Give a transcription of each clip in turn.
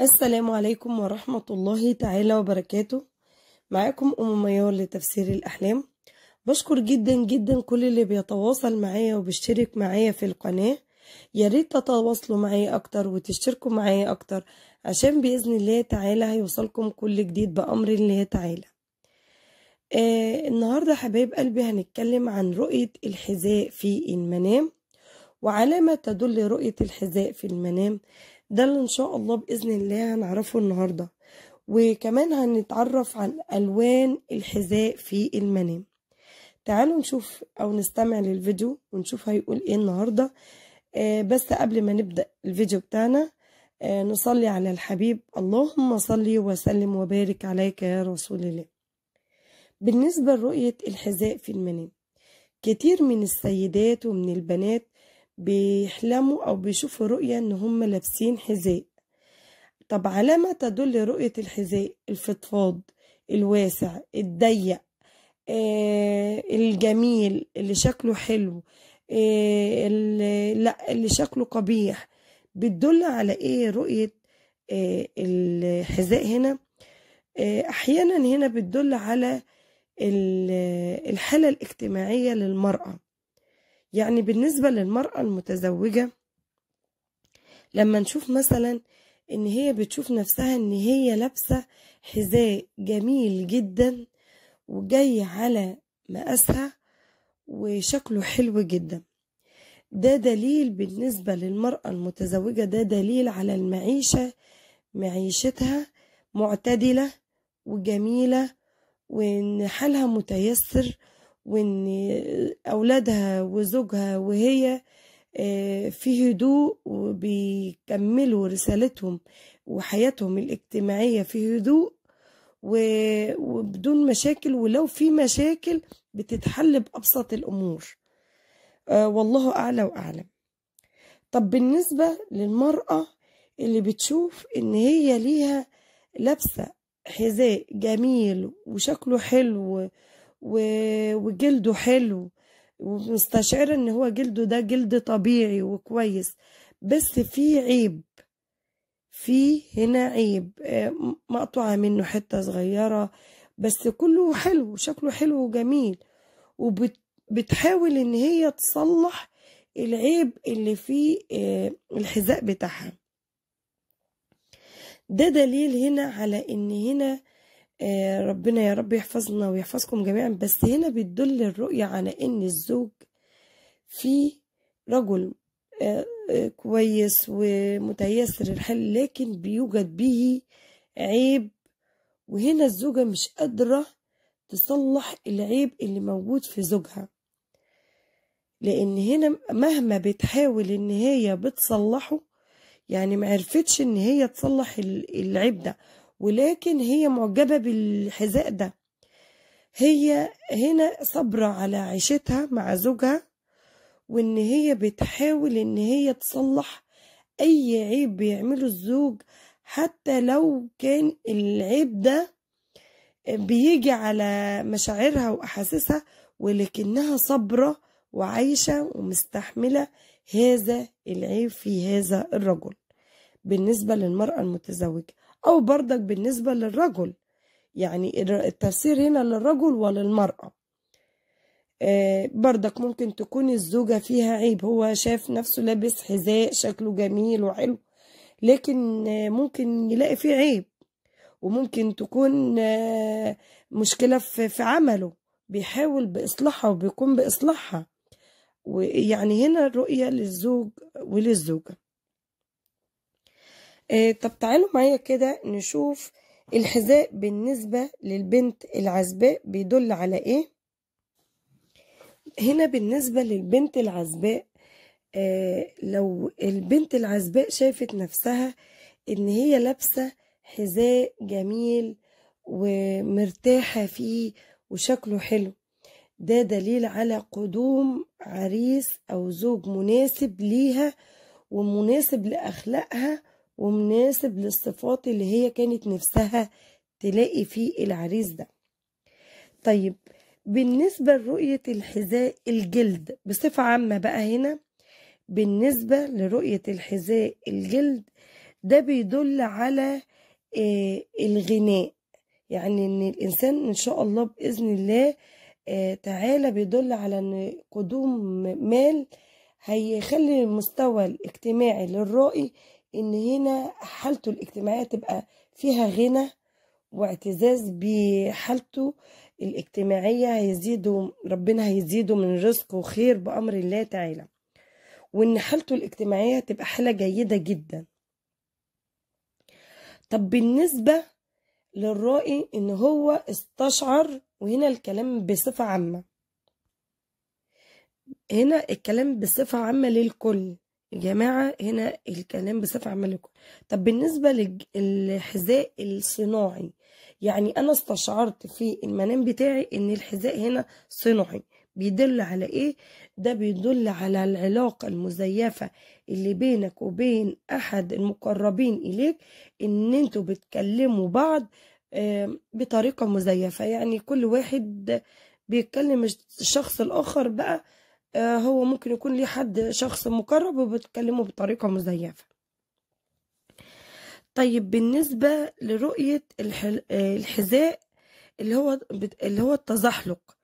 السلام عليكم ورحمة الله تعالى وبركاته معاكم أم ميار لتفسير الأحلام بشكر جدا جدا كل اللي بيتواصل معايا وبيشترك معايا في القناة ياريت تتواصلوا معايا أكتر وتشتركوا معايا أكتر عشان بإذن الله تعالى هيوصلكم كل جديد بأمر الله تعالى آه النهاردة حبايب قلبي هنتكلم عن رؤية الحذاء في المنام وعلامة تدل رؤية الحذاء في المنام ده اللي ان شاء الله باذن الله هنعرفه النهارده وكمان هنتعرف عن الوان الحذاء في المنام تعالوا نشوف او نستمع للفيديو ونشوف هيقول ايه النهارده آه بس قبل ما نبدا الفيديو بتاعنا آه نصلي على الحبيب اللهم صلي وسلم وبارك عليك يا رسول الله بالنسبه لرؤيه الحذاء في المنام كتير من السيدات ومن البنات بيحلموا أو بيشوفوا رؤية إن هم لابسين حذاء طب على ما تدل رؤية الحذاء الفضفاض الواسع الضيق آه الجميل اللي شكله حلو آه اللي لا اللي شكله قبيح بتدل على ايه رؤية آه الحذاء هنا آه احيانا هنا بتدل على الحالة الاجتماعية للمرأة يعني بالنسبة للمرأة المتزوجة لما نشوف مثلا ان هي بتشوف نفسها ان هي لابسة حذاء جميل جدا وجاي على مقاسها وشكله حلو جدا ده دليل بالنسبة للمرأة المتزوجة ده دليل على المعيشة معيشتها معتدلة وجميلة وإن حالها متيسر وإن أولادها وزوجها وهي آه، في هدوء وبيكملوا رسالتهم وحياتهم الاجتماعية في هدوء وبدون مشاكل ولو في مشاكل بتتحل بأبسط الأمور آه، والله أعلى وأعلم طب بالنسبة للمرأة اللي بتشوف إن هي ليها لابسة حذاء جميل وشكله حلو وجلده حلو ومستشعرة ان هو جلده ده جلد طبيعي وكويس بس في عيب في هنا عيب آه، مقطوعة منه حتة صغيرة بس كله حلو شكله حلو وجميل وبتحاول ان هي تصلح العيب اللي في آه، الحذاء بتاعها ده دليل هنا على ان هنا آه، ربنا يا رب يحفظنا ويحفظكم جميعا بس هنا بتدل الرؤية على ان الزوج في رجل آه، آه، كويس ومتيسر الحل لكن بيوجد به عيب وهنا الزوجة مش قادرة تصلح العيب اللي موجود في زوجها لان هنا مهما بتحاول ان هي بتصلحه يعني معرفتش ان هي تصلح العيب ده ولكن هي معجبة بالحذاء ده هي هنا صبرة على عيشتها مع زوجها وإن هي بتحاول إن هي تصلح أي عيب بيعمله الزوج حتى لو كان العيب ده بيجي على مشاعرها وأحاسيسها ولكنها صبرة وعايشة ومستحملة هذا العيب في هذا الرجل بالنسبة للمرأة المتزوجة أو بردك بالنسبة للرجل يعني التفسير هنا للرجل وللمرأة آه، بردك ممكن تكون الزوجة فيها عيب هو شاف نفسه لابس حذاء شكله جميل وحلو لكن ممكن يلاقي فيه عيب وممكن تكون آه، مشكلة في عمله بيحاول بإصلاحها وبيقوم بإصلاحها ويعني هنا الرؤية للزوج وللزوجة آه طب تعالوا معايا كده نشوف الحذاء بالنسبة للبنت العزباء بيدل على ايه هنا بالنسبة للبنت العزباء آه لو البنت العزباء شافت نفسها ان هي لابسة حذاء جميل ومرتاحة فيه وشكله حلو ده دليل على قدوم عريس أو زوج مناسب ليها ومناسب لأخلاقها ومناسب للصفات اللي هي كانت نفسها تلاقي فيه العريس ده طيب بالنسبة لرؤية الحذاء الجلد بصفة عامة بقى هنا بالنسبة لرؤية الحذاء الجلد ده بيدل على آه، الغناء يعني ان الانسان ان شاء الله باذن الله آه، تعالى بيدل على ان قدوم مال هيخلي المستوى الاجتماعي للرائي ان هنا حالته الاجتماعيه تبقى فيها غنى واعتزاز بحالته الاجتماعيه هيزيده ربنا هيزيده من رزقه وخير بامر الله تعالى وان حالته الاجتماعيه تبقى حاله جيده جدا طب بالنسبه للرائي ان هو استشعر وهنا الكلام بصفه عامه هنا الكلام بصفه عامه للكل يا جماعة هنا الكلام بصفة عامة لكم طب بالنسبة للحذاء الصناعي يعني أنا استشعرت في المنام بتاعي إن الحذاء هنا صناعي بيدل على إيه؟ ده بيدل على العلاقة المزيفة اللي بينك وبين أحد المقربين إليك إن أنتوا بتكلموا بعض بطريقة مزيفة يعني كل واحد بيتكلم الشخص الآخر بقى آه، هو ممكن يكون ليه حد شخص مقرب وبتكلمه بطريقة مزيفة طيب بالنسبة لرؤية الحذاء اللي هو اللي هو التزحلق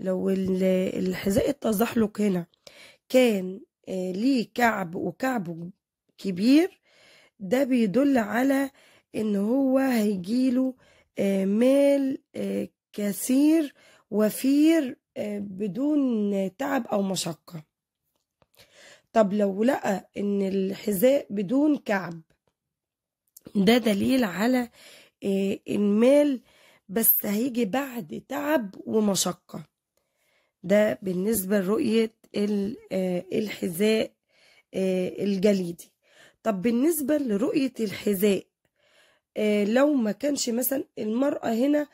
لو الحذاء التزحلق هنا كان آه، ليه كعب وكعبه كبير ده بيدل على ان هو هيجيله آه، مال كثير وفير بدون تعب أو مشقة طب لو لقى إن الحذاء بدون كعب ده دليل على المال آه، بس هيجي بعد تعب ومشقة ده بالنسبة لرؤية آه، الحذاء آه، الجليدي طب بالنسبة لرؤية الحذاء لو ما كانش مثلا المرأة هنا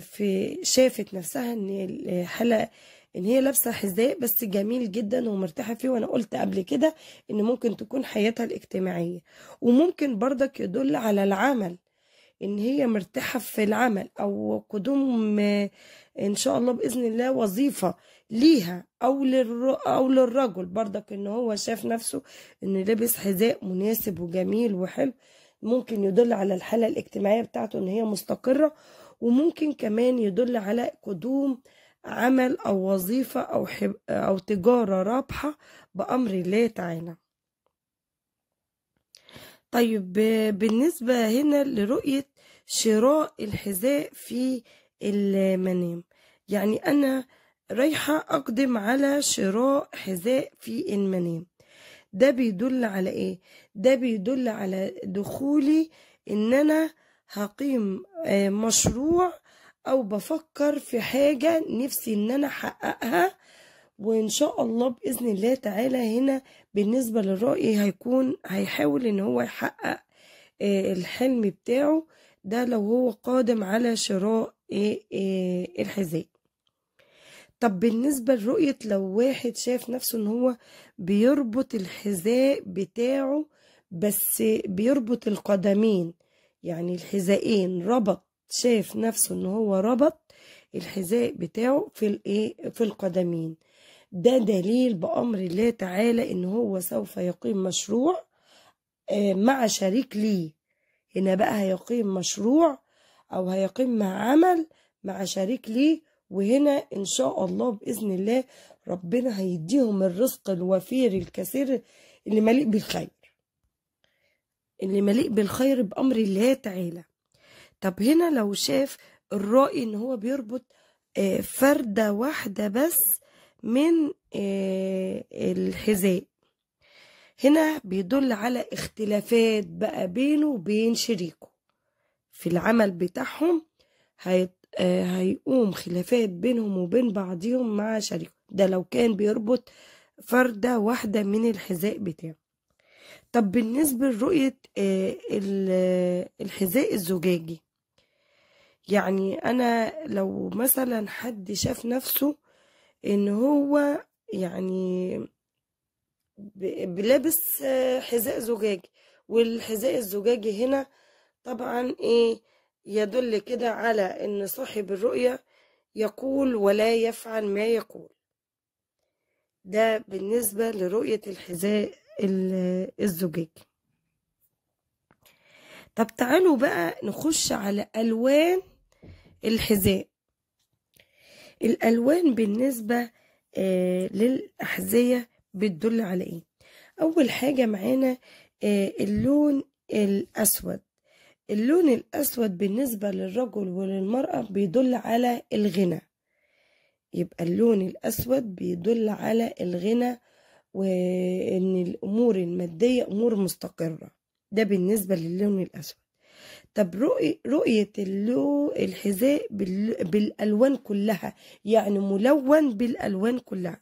في شافت نفسها ان الحلقه ان هي لابسه حذاء بس جميل جدا ومرتاحه فيه وانا قلت قبل كده ان ممكن تكون حياتها الاجتماعيه وممكن برضك يدل على العمل ان هي مرتاحه في العمل او قدوم آه، ان شاء الله باذن الله وظيفه ليها او او للرجل برضك ان هو شاف نفسه ان لابس حذاء مناسب وجميل وحلو ممكن يدل على الحاله الاجتماعيه بتاعته ان هي مستقره وممكن كمان يدل على قدوم عمل أو وظيفة أو, حب أو تجارة رابحة بأمر الله تعالى طيب بالنسبة هنا لرؤية شراء الحذاء في المنام يعني أنا رايحة أقدم على شراء حذاء في المنام ده بيدل على إيه؟ ده بيدل على دخولي إن أنا هقيم آه، مشروع او بفكر في حاجة نفسي ان انا احققها وان شاء الله باذن الله تعالى هنا بالنسبة للرأي هيكون هيحاول ان هو يحقق آه، الحلم بتاعه ده لو هو قادم على شراء آه، الحذاء طب بالنسبة لرؤية لو واحد شاف نفسه ان هو بيربط الحذاء بتاعه بس بيربط القدمين يعني الحذائين ربط شاف نفسه ان هو ربط الحذاء بتاعه في الايه في القدمين ده دليل بامر الله تعالى ان هو سوف يقيم مشروع آه، مع شريك ليه هنا بقى هيقيم مشروع او هيقيم مع عمل مع شريك ليه وهنا ان شاء الله باذن الله ربنا هيديهم الرزق الوفير الكثير اللي مليء بالخير اللي مليء بالخير بأمر الله تعالى طب هنا لو شاف الرأي ان هو بيربط آه، فردة واحدة بس من آه، الحذاء هنا بيدل على اختلافات بقى بينه وبين شريكه في العمل بتاعهم آه، هيقوم خلافات بينهم وبين بعضهم مع شريكه ده لو كان بيربط فردة واحدة من الحذاء بتاعه طب بالنسبة لرؤية آه، الحذاء الزجاجي يعني أنا لو مثلا حد شاف نفسه إن هو يعني بلابس آه، حذاء زجاجي والحذاء الزجاجي هنا طبعا إيه يدل كده على إن صاحب الرؤية يقول ولا يفعل ما يقول ده بالنسبة لرؤية الحذاء الزجاج طب تعالوا بقى نخش على ألوان الحذاء الألوان بالنسبة آه، للأحذية بتدل على إيه أول حاجة معانا آه، اللون الأسود اللون الأسود بالنسبة للرجل وللمرأة بيدل على الغنى يبقى اللون الأسود بيدل على الغنى وإن الأمور المادية أمور مستقرة ده بالنسبة للون الأسود طب رؤية اللو الحذاء بالألوان كلها يعني ملون بالألوان كلها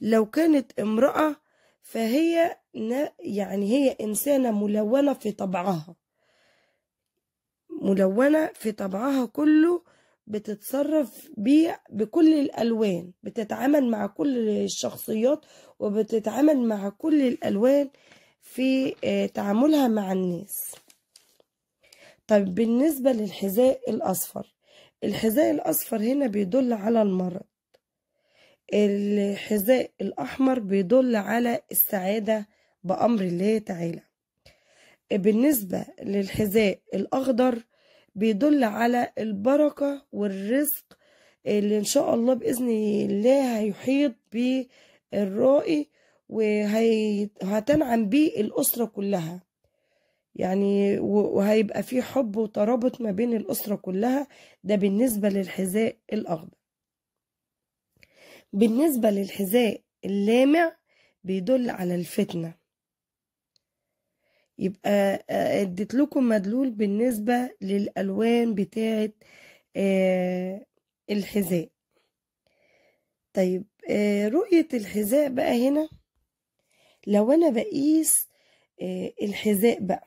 لو كانت امرأة فهي يعني هي إنسانة ملونة في طبعها ملونة في طبعها كله بتتصرف بيه بكل الألوان بتتعامل مع كل الشخصيات وبتتعامل مع كل الألوان في آه، تعاملها مع الناس طيب بالنسبة للحذاء الأصفر الحذاء الأصفر هنا بيدل على المرض الحذاء الأحمر بيدل على السعادة بأمر الله تعالى بالنسبة للحذاء الأخضر بيدل على البركة والرزق اللي إن شاء الله بإذن الله هيحيط بالرائي وهتنعم بيه الأسرة كلها يعني وهيبقى في حب وترابط ما بين الأسرة كلها ده بالنسبة للحذاء الأخضر بالنسبة للحذاء اللامع بيدل على الفتنة يبقى آه، اديت لكم مدلول بالنسبة للألوان بتاعة آه، الحذاء طيب آه، رؤية الحذاء بقى هنا لو أنا بقيس الحذاء بقى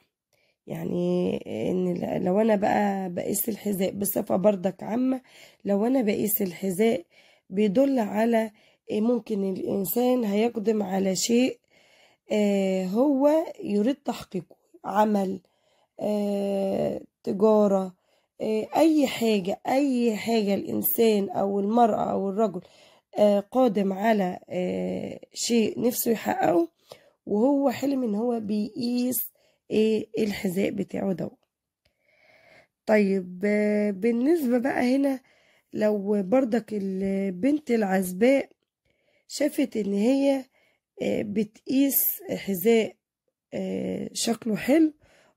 يعني إن لو أنا بقى بقيس الحذاء بصفة بردك عامة لو أنا بقيس الحذاء بيدل على ممكن الإنسان هيقدم على شيء آه، هو يريد تحقيقه عمل آه، تجارة آه، أي حاجة أي حاجة الإنسان أو المرأة أو الرجل قادم على شيء نفسه يحققه وهو حلم إن هو بيقيس الحذاء بتاعه ده طيب بالنسبة بقى هنا لو بردك البنت العزباء شافت إن هي بتقيس حذاء آه، شكله حلو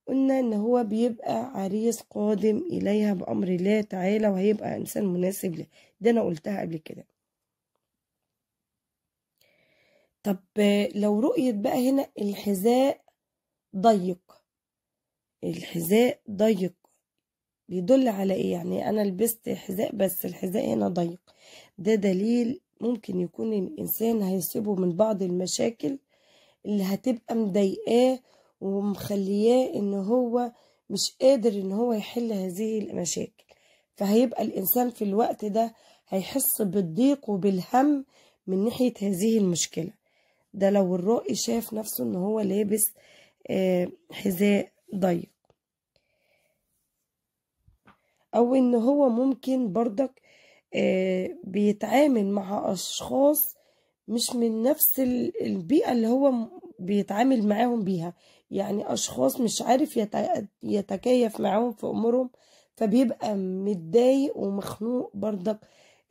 قلنا ان هو بيبقى عريس قادم اليها بامر الله تعالى وهيبقى انسان مناسب له ده انا قلتها قبل كده طب لو رؤيه بقى هنا الحذاء ضيق الحذاء ضيق بيدل على ايه يعني انا لبست حذاء بس الحذاء هنا ضيق ده دليل ممكن يكون الإنسان هيسيبه من بعض المشاكل اللي هتبقى مضايقاه ومخلياه إن هو مش قادر إن هو يحل هذه المشاكل فهيبقى الإنسان في الوقت ده هيحس بالضيق وبالهم من ناحية هذه المشكلة ده لو الرائي شاف نفسه إن هو لابس آه، حذاء ضيق أو إن هو ممكن برضك آه، بيتعامل مع أشخاص مش من نفس البيئة اللي هو بيتعامل معاهم بيها يعني أشخاص مش عارف يتكيف معاهم في أمورهم فبيبقى متضايق ومخنوق برضك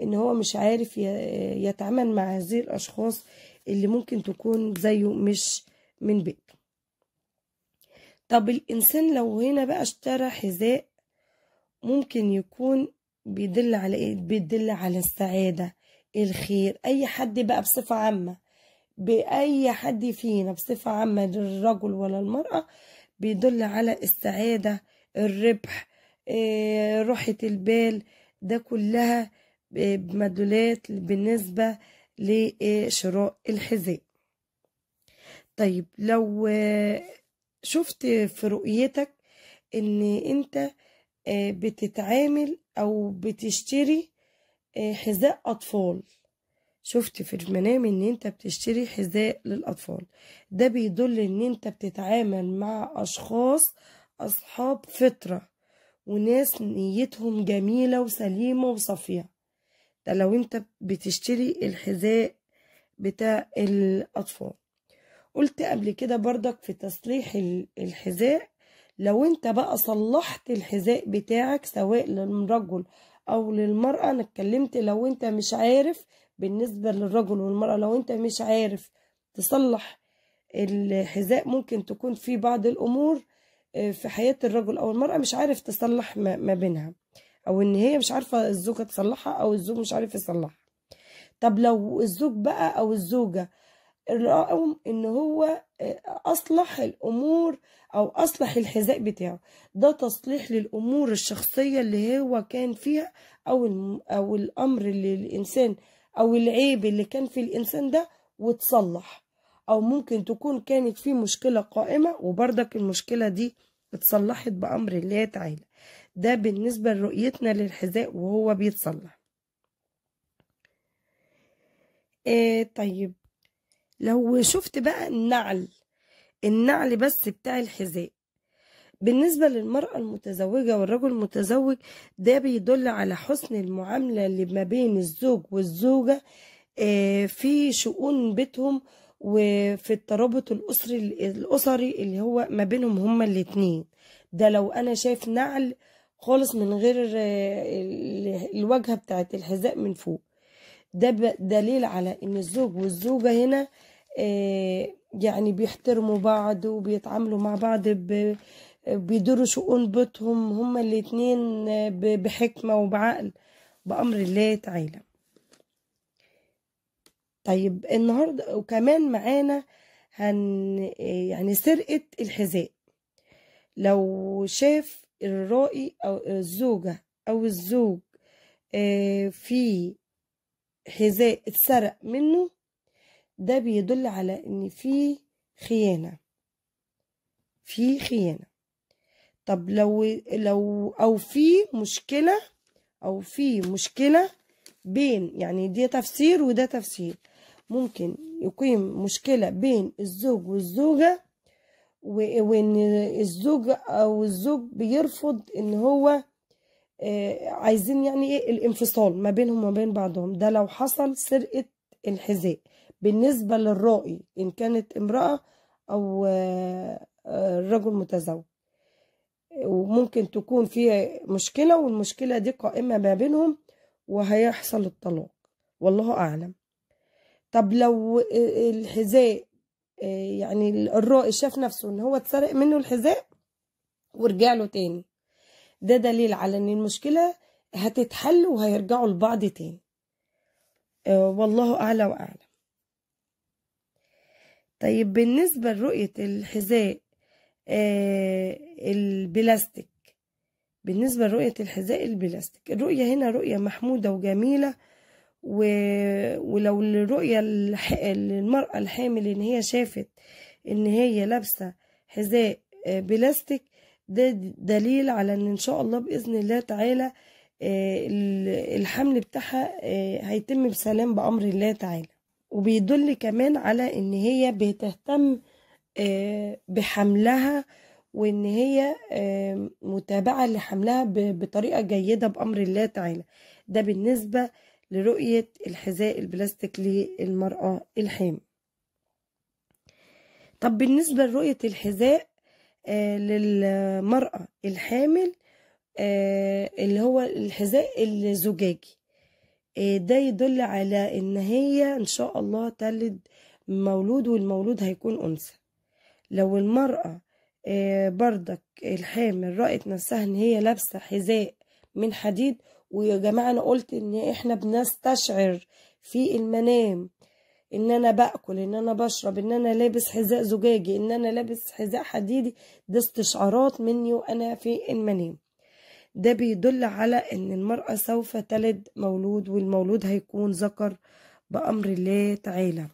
إن هو مش عارف يتعامل مع هذه الأشخاص اللي ممكن تكون زيه مش من بيته طب الإنسان لو هنا بقى اشترى حذاء ممكن يكون بيدل على ايه بيدل على السعاده الخير اي حد بقى بصفه عامه باي حد فينا بصفه عامه للرجل ولا المراه بيدل على السعاده الربح روحه آه، راحه البال ده كلها مدلولات بالنسبه لشراء الحذاء طيب لو آه، شفت في رؤيتك ان انت آه، بتتعامل او بتشتري آه، حذاء اطفال شفت في المنام ان انت بتشتري حذاء للاطفال ده بيدل ان انت بتتعامل مع اشخاص اصحاب فطره وناس نيتهم جميله وسليمه وصافيه ده لو انت بتشتري الحذاء بتاع الاطفال قلت قبل كده بردك في تصليح الحذاء لو انت بقى صلحت الحذاء بتاعك سواء للرجل او للمرأة انا اتكلمت لو انت مش عارف بالنسبة للرجل والمرأة لو انت مش عارف تصلح الحذاء ممكن تكون في بعض الامور آه، في حياة الرجل او المرأة مش عارف تصلح ما بينها او ان هي مش عارفة الزوجة تصلحها او الزوج مش عارف يصلحها طب لو الزوج بقى او الزوجة رأوا ان هو اصلح الامور او اصلح الحذاء بتاعه ده تصليح للامور الشخصيه اللي هو كان فيها او او الامر اللي الانسان او العيب اللي كان في الانسان ده وتصلح او ممكن تكون كانت في مشكله قائمه وبرضك المشكله دي اتصلحت بامر الله تعالى ده بالنسبه لرؤيتنا للحذاء وهو بيتصلح آه طيب لو شفت بقى النعل النعل بس بتاع الحذاء بالنسبة للمرأة المتزوجة والرجل المتزوج ده بيدل على حسن المعاملة اللي ما بين الزوج والزوجة آه، في شؤون بيتهم وفي الترابط الأسري الأسري اللي هو ما بينهم هما الاتنين ده لو أنا شايف نعل خالص من غير آه، الواجهة بتاعت الحذاء من فوق ده دليل على إن الزوج والزوجة هنا آه، يعني بيحترموا بعض وبيتعاملوا مع بعض بيدوروا شؤون بيتهم هما الاتنين آه، بحكمة وبعقل بأمر الله تعالى طيب النهاردة وكمان معانا هن يعني سرقة الحذاء لو شاف الرائي أو الزوجة أو الزوج آه، في حذاء اتسرق منه ده بيدل على ان في خيانة في خيانة طب لو لو او في مشكلة او في مشكلة بين يعني ده تفسير وده تفسير ممكن يقيم مشكلة بين الزوج والزوجة وان الزوج او الزوج بيرفض ان هو آه، عايزين يعني ايه الانفصال ما بينهم وما بين بعضهم ده لو حصل سرقة الحذاء بالنسبة للرائي إن كانت امرأة أو آه، رجل متزوج وممكن تكون في مشكلة والمشكلة دي قائمة ما بينهم وهيحصل الطلاق والله أعلم طب لو آه، الحذاء آه، يعني الرائي شاف نفسه ان هو اتسرق منه الحذاء ورجع له تاني ده دليل على ان المشكلة هتتحل وهيرجعوا لبعض تاني والله أعلى وأعلم طيب بالنسبة لرؤية الحذاء آه، البلاستيك بالنسبة لرؤية الحذاء البلاستيك الرؤية هنا رؤية محمودة وجميلة و... ولو الرؤية الح... المرأة الحامل ان هي شافت ان هي لابسة حذاء آه، بلاستيك ده دليل على ان ان شاء الله بإذن الله تعالى آه، الحمل بتاعها هيتم بسلام بأمر الله تعالى وبيدل كمان على ان هي بتهتم آه، بحملها وان هي آه، متابعة لحملها بطريقة جيدة بأمر الله تعالى ده بالنسبة لرؤية الحذاء البلاستيك للمرأة الحامل طب بالنسبة لرؤية الحذاء آه، للمرأة الحامل اللي هو الحذاء الزجاجي آه، ده يدل على ان هي ان شاء الله تلد مولود والمولود هيكون انثى لو المرأة آه، بردك الحامل رأت نفسها ان هي لابسة حذاء من حديد ويا جماعة انا قلت ان احنا بنستشعر في المنام ان انا باكل ان انا بشرب ان انا لابس حذاء زجاجي ان انا لابس حذاء حديدي ده استشعارات مني وانا في المنام ده بيدل على ان المرأة سوف تلد مولود والمولود هيكون ذكر بأمر الله تعالى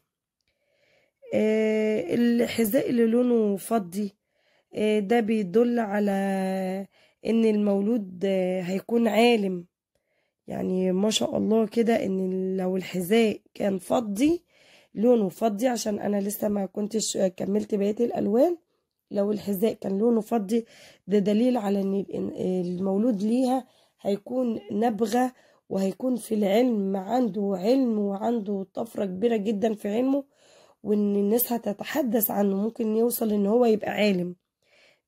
آه، الحذاء اللي لونه فضي آه، ده بيدل على ان المولود آه، هيكون عالم يعني ما شاء الله كده ان لو الحذاء كان فضي لونه فضي عشان انا لسه ما كنتش كملت بقية الالوان لو الحذاء كان لونه فضي ده دليل على ان المولود ليها هيكون نبغة وهيكون في العلم عنده علم وعنده طفرة كبيرة جدا في علمه وان الناس هتتحدث عنه ممكن يوصل ان هو يبقى عالم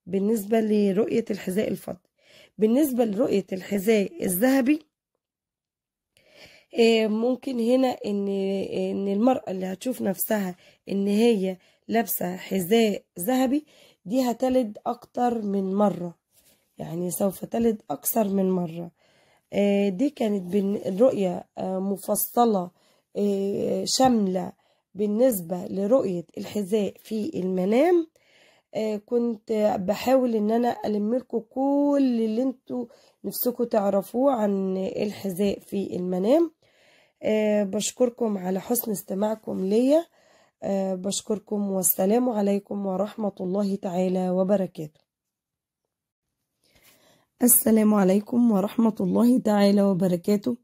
بالنسبة لرؤية الحذاء الفضي بالنسبة لرؤية الحذاء الذهبي آه، ممكن هنا ان ان المرأة اللي هتشوف نفسها ان هي لابسة حذاء ذهبي دي هتلد أكتر من مرة يعني سوف تلد أكثر من مرة آه، دي كانت رؤية آه، مفصلة آه، شاملة بالنسبة لرؤية الحذاء في المنام كنت بحاول ان انا لكم كل اللي انتوا نفسكم تعرفوه عن الحذاء في المنام بشكركم على حسن استماعكم ليا آه، بشكركم والسلام عليكم ورحمة الله تعالى وبركاته السلام عليكم ورحمة الله تعالى وبركاته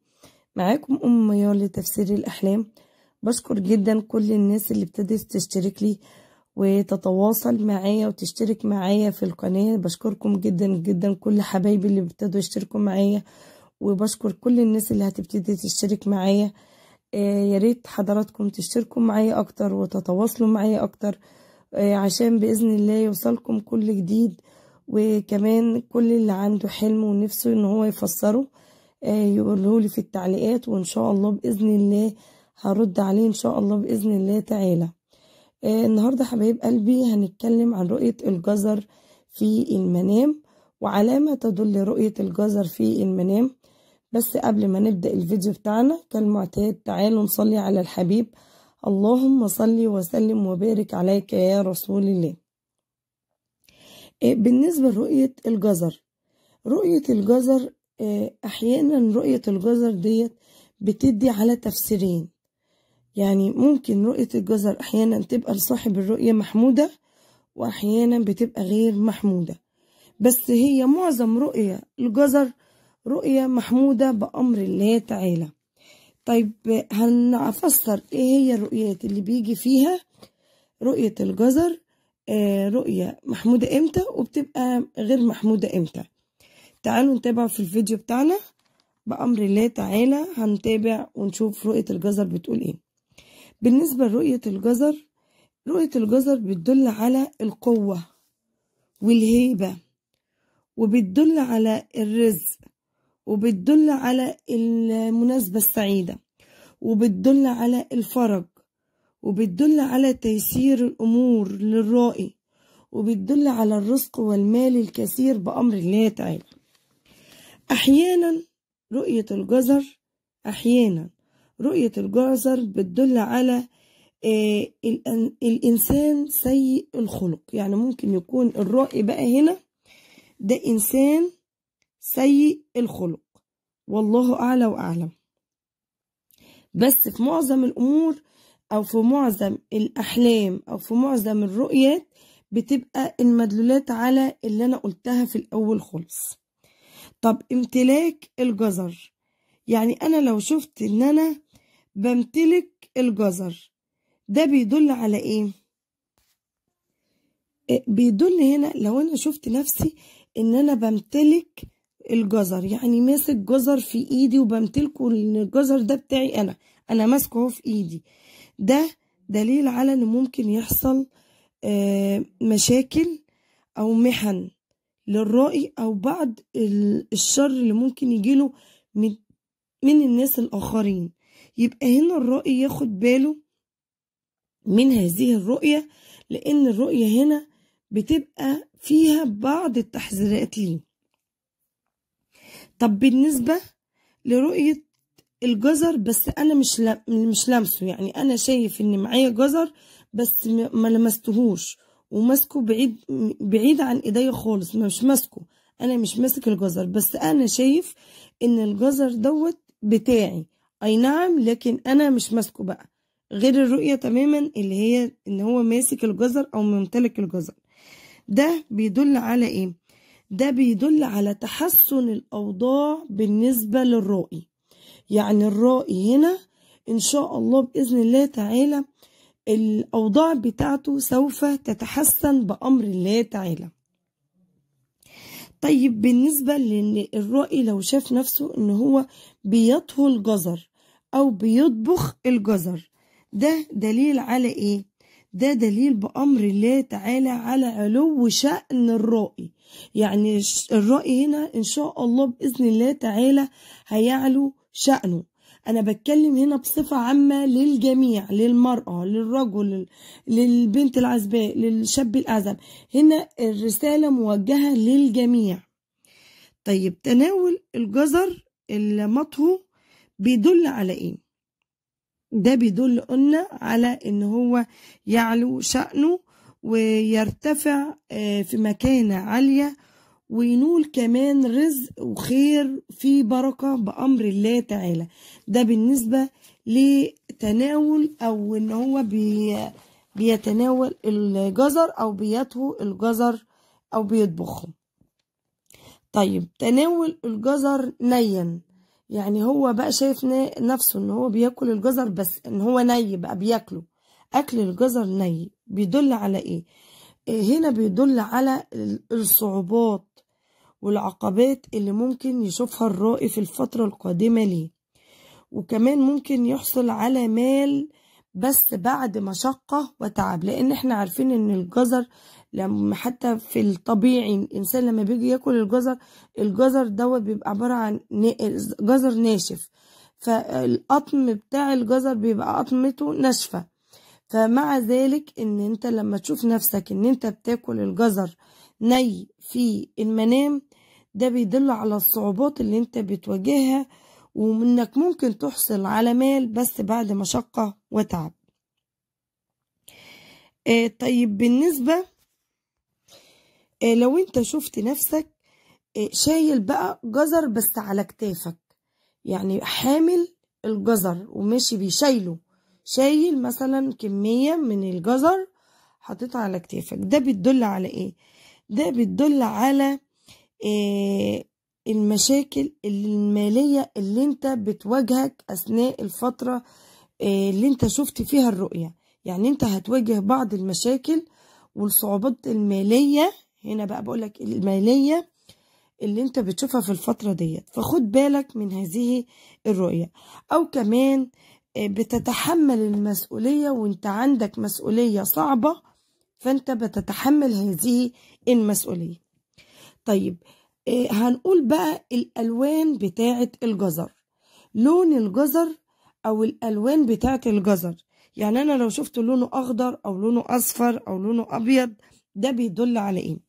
معاكم أم ميار لتفسير الأحلام بشكر جدا كل الناس اللي ابتدت تشترك لي وتتواصل معايا وتشترك معايا في القناة بشكركم جدا جدا كل حبايبي اللي ابتدوا يشتركوا معايا وبشكر كل الناس اللي هتبتدي تشترك معايا آه، يا ريت حضراتكم تشتركوا معايا اكتر وتتواصلوا معايا اكتر آه، عشان باذن الله يوصلكم كل جديد وكمان كل اللي عنده حلم ونفسه ان هو يفسره آه، يقوله لي في التعليقات وان شاء الله باذن الله هرد عليه ان شاء الله باذن الله تعالى النهارده حبايب قلبي هنتكلم عن رؤيه الجزر في المنام وعلامه تدل رؤيه الجزر في المنام بس قبل ما نبدأ الفيديو بتاعنا كالمعتاد تعالوا نصلي على الحبيب اللهم صل وسلم وبارك عليك يا رسول الله إيه، بالنسبة لرؤية الجزر رؤية الجزر إيه، أحيانا رؤية الجزر ديت بتدي على تفسيرين يعني ممكن رؤية الجزر أحيانا تبقى لصاحب الرؤية محمودة وأحيانا بتبقى غير محمودة بس هي معظم رؤية الجزر رؤية محمودة بأمر الله تعالى طيب هنفسر ايه هي الرؤيات اللي بيجي فيها رؤية الجزر آه، رؤية محمودة امتى وبتبقى غير محمودة امتى تعالوا نتابع في الفيديو بتاعنا بأمر الله تعالى هنتابع ونشوف رؤية الجزر بتقول ايه بالنسبة لرؤية الجزر رؤية الجزر بتدل على القوة والهيبة وبتدل على الرزق وبتدل على المناسبة السعيدة وبتدل على الفرج وبتدل على تيسير الأمور للرائي وبتدل على الرزق والمال الكثير بأمر الله تعالى أحيانا رؤية الجزر أحيانا رؤية الجزر بتدل على آه، الإنسان سيء الخلق يعني ممكن يكون الرائي بقى هنا ده إنسان سيء الخلق والله أعلى وأعلم بس في معظم الأمور أو في معظم الأحلام أو في معظم الرؤيات بتبقى المدلولات على اللي أنا قلتها في الأول خالص طب امتلاك الجزر يعني أنا لو شفت إن أنا بمتلك الجزر ده بيدل على إيه؟ آه، بيدل هنا لو أنا شفت نفسي إن أنا بمتلك الجزر يعني ماسك جزر في ايدي وبمتلكه ان الجزر ده بتاعي انا انا ماسكه في ايدي ده دليل على ان ممكن يحصل آه، مشاكل او محن للرائي او بعض الشر اللي ممكن يجيله من من الناس الاخرين يبقى هنا الرائي ياخد باله من هذه الرؤية لان الرؤية هنا بتبقى فيها بعض التحذيرات ليه طب بالنسبة لرؤية الجزر بس انا مش مش لامسه يعني انا شايف ان معايا جزر بس ما لمستهوش وماسكه بعيد بعيد عن ايديا خالص مش ماسكه انا مش ماسك الجزر بس انا شايف ان الجزر دوت بتاعي اي نعم لكن انا مش ماسكه بقى غير الرؤية تماما اللي هي ان هو ماسك الجزر او ممتلك الجزر ده بيدل على ايه ده بيدل على تحسن الأوضاع بالنسبة للرائي يعني الرائي هنا إن شاء الله بإذن الله تعالى الأوضاع بتاعته سوف تتحسن بأمر الله تعالى طيب بالنسبة للرائي لو شاف نفسه إن هو بيطهو الجزر أو بيطبخ الجزر ده دليل على إيه؟ ده دليل بأمر الله تعالى على علو شأن الرائي يعني الرائي هنا إن شاء الله بإذن الله تعالى هيعلو شأنه أنا بتكلم هنا بصفة عامة للجميع للمرأة للرجل للبنت العزباء للشاب الأعزب هنا الرسالة موجهة للجميع طيب تناول الجزر اللي مطهو بيدل على إيه ده بيدل قلنا على ان هو يعلو شأنه ويرتفع آه، في مكانة عالية وينول كمان رزق وخير في بركة بأمر الله تعالى ده بالنسبة لتناول أو إن هو بيتناول الجزر أو بيطهو الجزر أو بيطبخه طيب تناول الجزر نيا يعني هو بقى شايف نفسه ان هو بياكل الجزر بس ان هو ني بقى بياكله اكل الجزر ني بيدل على ايه, إيه، هنا بيدل على الصعوبات والعقبات اللي ممكن يشوفها الرائي في الفترة القادمة ليه وكمان ممكن يحصل على مال بس بعد مشقة وتعب لان احنا عارفين ان الجزر لما حتى في الطبيعي الانسان لما بيجي ياكل الجزر الجزر دوت بيبقى عباره عن جزر ناشف فالقطم بتاع الجزر بيبقى قطمته ناشفه فمع ذلك ان انت لما تشوف نفسك ان انت بتاكل الجزر ني في المنام ده بيدل على الصعوبات اللي انت بتواجهها ومنك ممكن تحصل على مال بس بعد مشقة وتعب آه، طيب بالنسبة آه، لو انت شفت نفسك آه، شايل بقى جزر بس على كتافك يعني حامل الجزر وماشي بيشيله شايل مثلا كمية من الجزر حطيتها على كتافك ده بيدل على ايه ده بيدل على إيه المشاكل المالية اللي انت بتواجهك اثناء الفترة آه، اللي انت شفت فيها الرؤية يعني انت هتواجه بعض المشاكل والصعوبات المالية هنا بقى بقولك المالية اللي انت بتشوفها في الفترة ديت فخد بالك من هذه الرؤية او كمان آه، بتتحمل المسؤولية وانت عندك مسؤولية صعبة فانت بتتحمل هذه المسؤولية طيب آه، هنقول بقى الالوان بتاعة الجزر لون الجزر او الالوان بتاعة الجزر يعني انا لو شفت لونه اخضر او لونه اصفر او لونه ابيض ده بيدل على ايه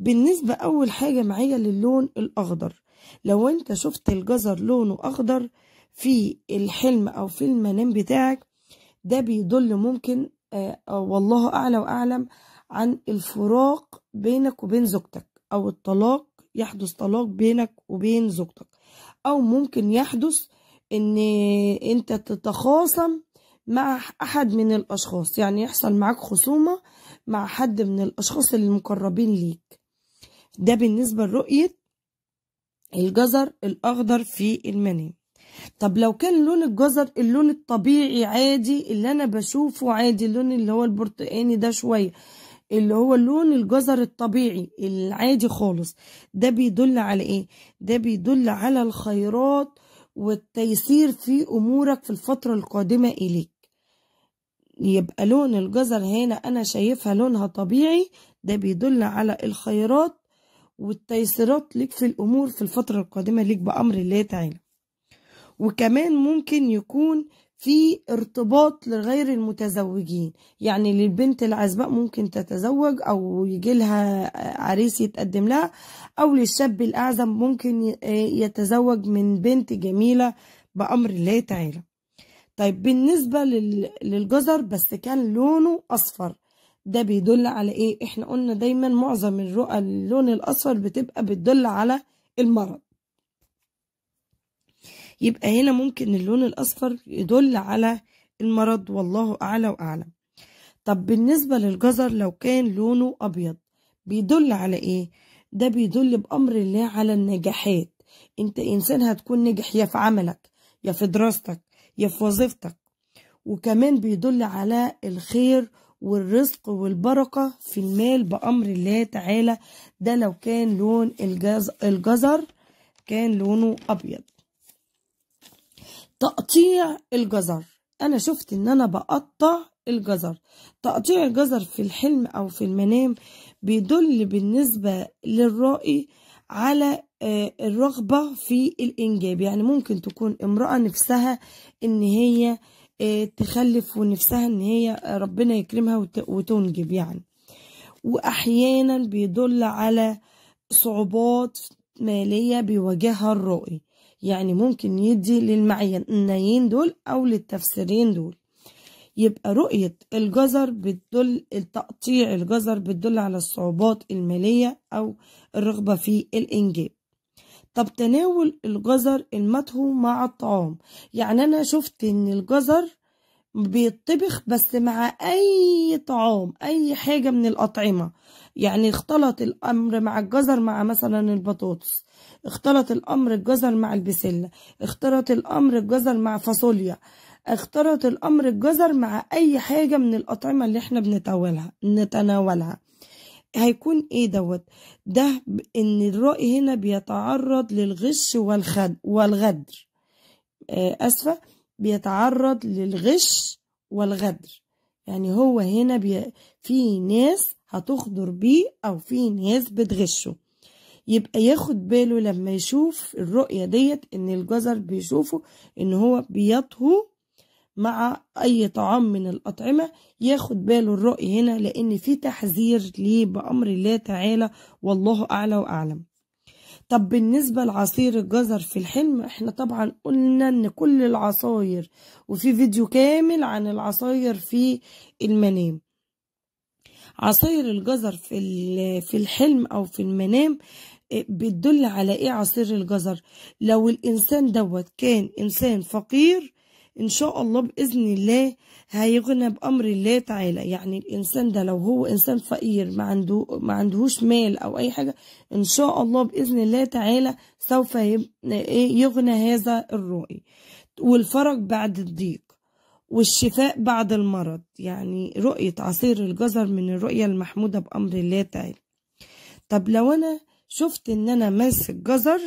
بالنسبة أول حاجة معايا للون الأخضر لو أنت شفت الجزر لونه أخضر في الحلم أو في المنام بتاعك ده بيدل ممكن آه، آه، والله أعلى وأعلم عن الفراق بينك وبين زوجتك أو الطلاق يحدث طلاق بينك وبين زوجتك أو ممكن يحدث إن أنت تتخاصم مع أحد من الأشخاص يعني يحصل معاك خصومة مع حد من الأشخاص المقربين ليك ده بالنسبة لرؤية الجزر الأخضر في المنام طب لو كان لون الجزر اللون الطبيعي عادي اللي أنا بشوفه عادي اللون اللي هو البرتقاني ده شوية اللي هو لون الجزر الطبيعي العادي خالص ده بيدل على ايه ده بيدل على الخيرات والتيسير في امورك في الفتره القادمه اليك يبقى لون الجزر هنا انا شايفها لونها طبيعي ده بيدل على الخيرات والتيسيرات ليك في الأمور في الفترة القادمة ليك بأمر الله تعالى وكمان ممكن يكون في ارتباط لغير المتزوجين يعني للبنت العزباء ممكن تتزوج او يجي لها عريس يتقدم لها او للشاب الاعزب ممكن يتزوج من بنت جميله بامر الله تعالى طيب بالنسبه للجزر بس كان لونه اصفر ده بيدل على ايه احنا قلنا دايما معظم الرؤى اللون الاصفر بتبقى بتدل على المرض يبقى هنا ممكن اللون الاصفر يدل على المرض والله اعلى واعلم طب بالنسبه للجزر لو كان لونه ابيض بيدل على ايه ده بيدل بامر الله على النجاحات انت انسان هتكون نجح يا في عملك يا في دراستك يا في وظيفتك وكمان بيدل على الخير والرزق والبركة في المال بأمر الله تعالى ده لو كان لون الجزر كان لونه أبيض تقطيع الجزر أنا شفت إن أنا بقطع الجزر تقطيع الجزر في الحلم أو في المنام بيدل بالنسبة للرائي على آه، الرغبة في الإنجاب يعني ممكن تكون امرأة نفسها إن هي آه، تخلف ونفسها ان هي ربنا يكرمها وتنجب يعني واحيانا بيدل على صعوبات ماليه بيواجهها الرائي يعني ممكن يدي للمعينين دول او للتفسيرين دول يبقى رؤية الجزر بتدل تقطيع الجزر بتدل على الصعوبات المالية أو الرغبة في الإنجاب طب تناول الجزر المدهو مع الطعام يعني أنا شفت إن الجزر بيتطبخ بس مع أي طعام أي حاجة من الأطعمة يعني اختلط الأمر مع الجزر مع مثلا البطاطس اختلط الأمر الجزر مع البسلة اختلط الأمر الجزر مع فاصوليا اختلط الأمر الجزر مع أي حاجة من الأطعمة اللي احنا بنتناولها هيكون ايه دوت ده ان الرأي هنا بيتعرض للغش والخد والغدر آه، اسفة بيتعرض للغش والغدر يعني هو هنا بي في ناس هتخضر بيه او في ناس بتغشه يبقى ياخد باله لما يشوف الرؤية ديت ان الجزر بيشوفه ان هو بيطهو مع اي طعام من الاطعمه ياخد باله الرأي هنا لان في تحذير ليه بامر الله تعالى والله اعلى واعلم طب بالنسبة لعصير الجزر في الحلم احنا طبعا قلنا ان كل العصاير وفي فيديو كامل عن العصاير في المنام عصاير الجزر في في الحلم او في المنام آه، بتدل على ايه عصير الجزر لو الانسان دوت كان انسان فقير إن شاء الله بإذن الله هيغنى بأمر الله تعالى يعني الإنسان ده لو هو إنسان فقير ما, عنده ما عندهوش مال أو أي حاجة إن شاء الله بإذن الله تعالى سوف إيه، يغنى هذا الرؤي والفرج بعد الضيق والشفاء بعد المرض يعني رؤية عصير الجزر من الرؤية المحمودة بأمر الله تعالى طب لو أنا شفت إن أنا ماسك جزر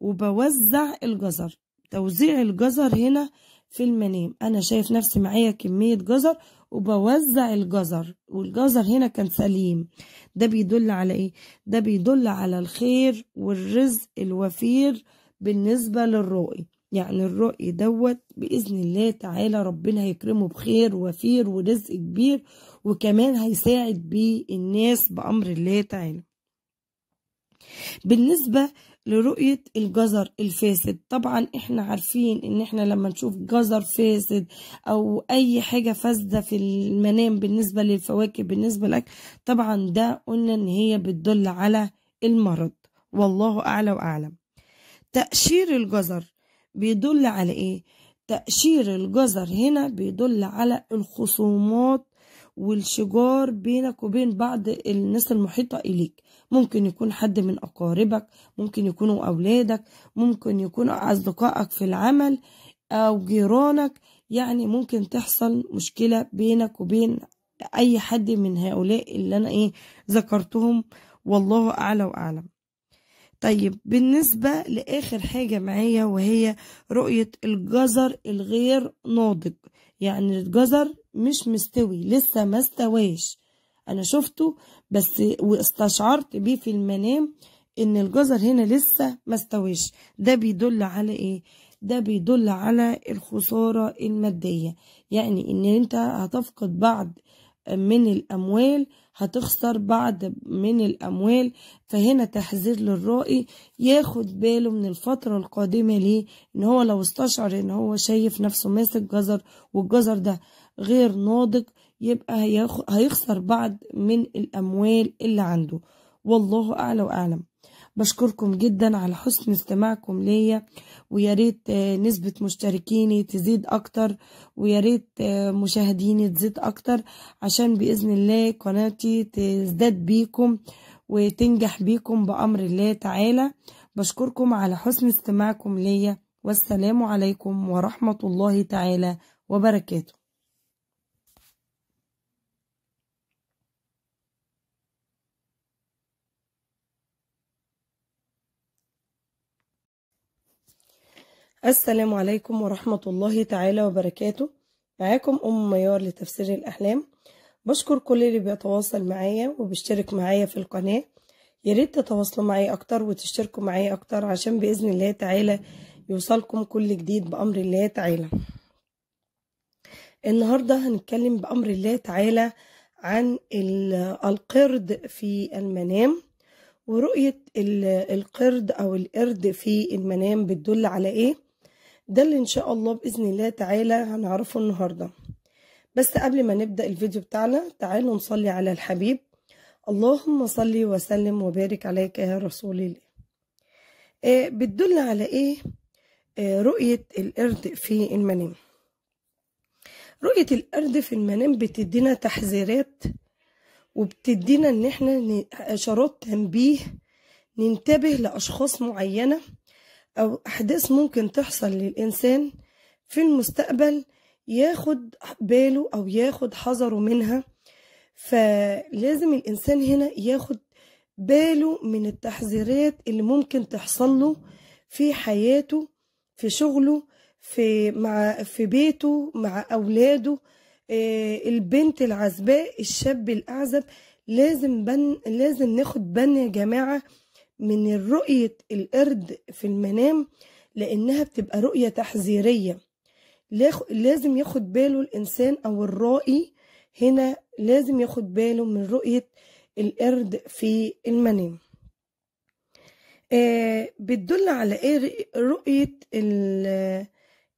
وبوزع الجزر توزيع الجزر هنا في المنام انا شايف نفسي معايا كمية جزر وبوزع الجزر والجزر هنا كان سليم ده بيدل على ايه ده بيدل على الخير والرزق الوفير بالنسبة للرؤي يعني الرؤي دوت بإذن الله تعالى ربنا هيكرمه بخير وفير ورزق كبير وكمان هيساعد بيه الناس بأمر الله تعالى بالنسبة لرؤية الجزر الفاسد طبعا احنا عارفين ان احنا لما نشوف جزر فاسد او اي حاجة فاسدة في المنام بالنسبة للفواكه بالنسبة لك طبعا ده قلنا ان هي بتدل على المرض والله اعلى واعلم تقشير الجزر بيدل على ايه تقشير الجزر هنا بيدل على الخصومات والشجار بينك وبين بعض الناس المحيطة إليك ممكن يكون حد من أقاربك ممكن يكونوا أولادك ممكن يكون أصدقائك في العمل أو جيرانك يعني ممكن تحصل مشكلة بينك وبين أي حد من هؤلاء اللي أنا إيه ذكرتهم والله أعلى وأعلم طيب بالنسبة لآخر حاجة معايا وهي رؤية الجزر الغير ناضج يعني الجزر مش مستوي لسه ما استواش أنا شفته بس واستشعرت بيه في المنام ان الجزر هنا لسه ما استويش ده بيدل على ايه ده بيدل على الخسارة المادية يعني ان انت هتفقد بعض من الاموال هتخسر بعض من الاموال فهنا تحذير للرائي ياخد باله من الفترة القادمة ليه ان هو لو استشعر ان هو شايف نفسه ماسك جزر والجزر ده غير ناضج يبقى هيخسر بعض من الأموال اللي عنده والله أعلى وأعلم بشكركم جدا على حسن استماعكم ليا ويا ريت آه، نسبة مشتركيني تزيد أكتر ويا ريت آه، مشاهديني تزيد أكتر عشان بإذن الله قناتي تزداد بيكم وتنجح بيكم بأمر الله تعالى بشكركم على حسن استماعكم ليا والسلام عليكم ورحمة الله تعالى وبركاته السلام عليكم ورحمة الله تعالى وبركاته معاكم أم ميار لتفسير الأحلام بشكر كل اللي بيتواصل معايا وبيشترك معايا في القناة ياريت تتواصلوا معايا أكتر وتشتركوا معايا أكتر عشان بإذن الله تعالى يوصلكم كل جديد بأمر الله تعالى النهاردة هنتكلم بأمر الله تعالى عن القرد في المنام ورؤية القرد أو القرد في المنام بتدل على إيه ده اللي ان شاء الله باذن الله تعالى هنعرفه النهارده بس قبل ما نبدا الفيديو بتاعنا تعالوا نصلي على الحبيب اللهم صلي وسلم وبارك عليك يا رسول الله آه بتدل على ايه آه رؤيه القرد في المنام رؤيه القرد في المنام بتدينا تحذيرات وبتدينا ان احنا اشارات تنبيه ننتبه لاشخاص معينه أو أحداث ممكن تحصل للإنسان في المستقبل ياخد باله أو ياخد حذره منها فلازم الإنسان هنا ياخد باله من التحذيرات اللي ممكن تحصل له في حياته في شغله في مع في بيته مع أولاده آه، البنت العزباء الشاب الأعزب لازم بن لازم ناخد بالنا يا جماعه من رؤية القرد في المنام لأنها بتبقى رؤية تحذيرية لازم ياخد باله الإنسان أو الرائي هنا لازم ياخد باله من رؤية القرد في المنام آه بتدل على إيه رؤية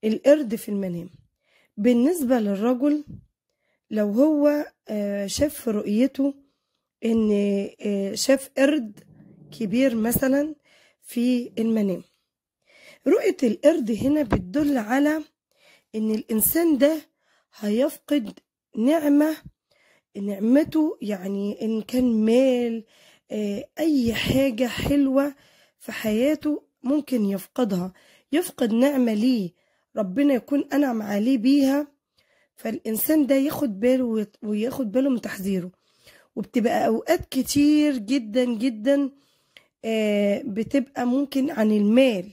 القرد في المنام بالنسبة للرجل لو هو آه شاف في رؤيته إن آه شاف قرد كبير مثلا في المنام رؤية القرد هنا بتدل على إن الإنسان ده هيفقد نعمة نعمته يعني إن كان مال آه، أي حاجة حلوة في حياته ممكن يفقدها يفقد نعمة ليه ربنا يكون أنعم عليه بيها فالإنسان ده ياخد باله وياخد باله من تحذيره وبتبقى أوقات كتير جدا جدا آه، بتبقى ممكن عن المال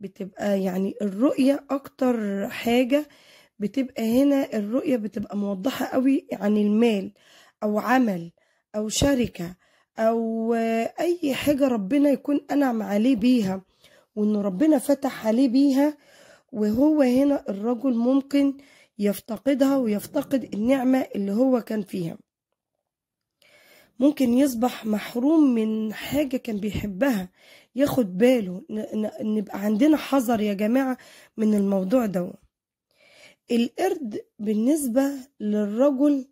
بتبقى يعني الرؤية أكتر حاجة بتبقى هنا الرؤية بتبقى موضحة قوي عن المال أو عمل أو شركة أو أي حاجة ربنا يكون أنعم عليه بيها وإن ربنا فتح عليه بيها وهو هنا الرجل ممكن يفتقدها ويفتقد النعمة اللي هو كان فيها ممكن يصبح محروم من حاجة كان بيحبها ياخد باله نبقى عندنا حذر يا جماعة من الموضوع ده القرد بالنسبة للرجل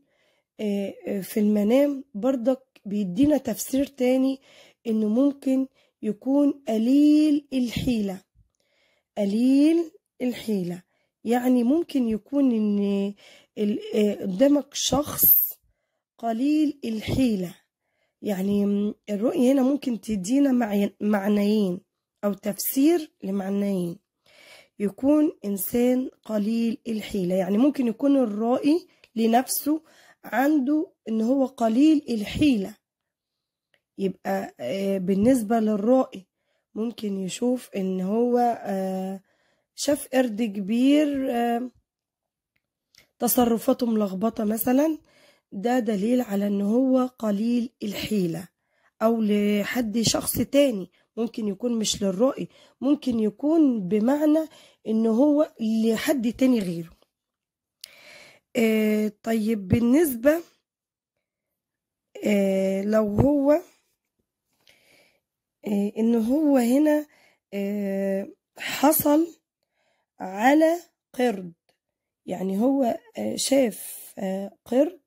آه، آه، في المنام برضك بيدينا تفسير تاني انه ممكن يكون قليل الحيلة قليل الحيلة يعني ممكن يكون ان آه، قدامك شخص قليل الحيلة يعني الرؤية هنا ممكن تدينا معنيين أو تفسير لمعنيين يكون إنسان قليل الحيلة يعني ممكن يكون الرائي لنفسه عنده إن هو قليل الحيلة يبقى آه، بالنسبة للرائي ممكن يشوف إن هو آه، شاف قرد كبير آه، تصرفاته ملخبطة مثلا ده دليل على ان هو قليل الحيلة او لحد شخص تاني ممكن يكون مش للرؤي ممكن يكون بمعنى ان هو لحد تاني غيره آه طيب بالنسبة آه لو هو آه ان هو هنا آه حصل على قرد يعني هو آه، شاف آه، قرد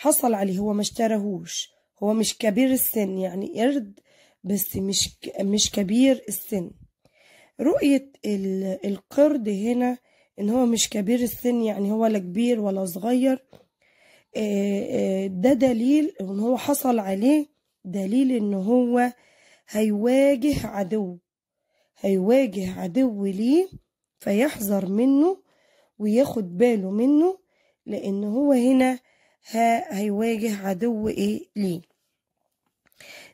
حصل عليه هو ما اشترهوش هو مش كبير السن يعني قرد بس مش مش كبير السن رؤية القرد هنا ان هو مش كبير السن يعني هو لا كبير ولا صغير ده دليل ان هو حصل عليه دليل ان هو هيواجه عدو هيواجه عدو ليه فيحذر منه وياخد باله منه لان هو هنا ها هيواجه عدو ايه ليه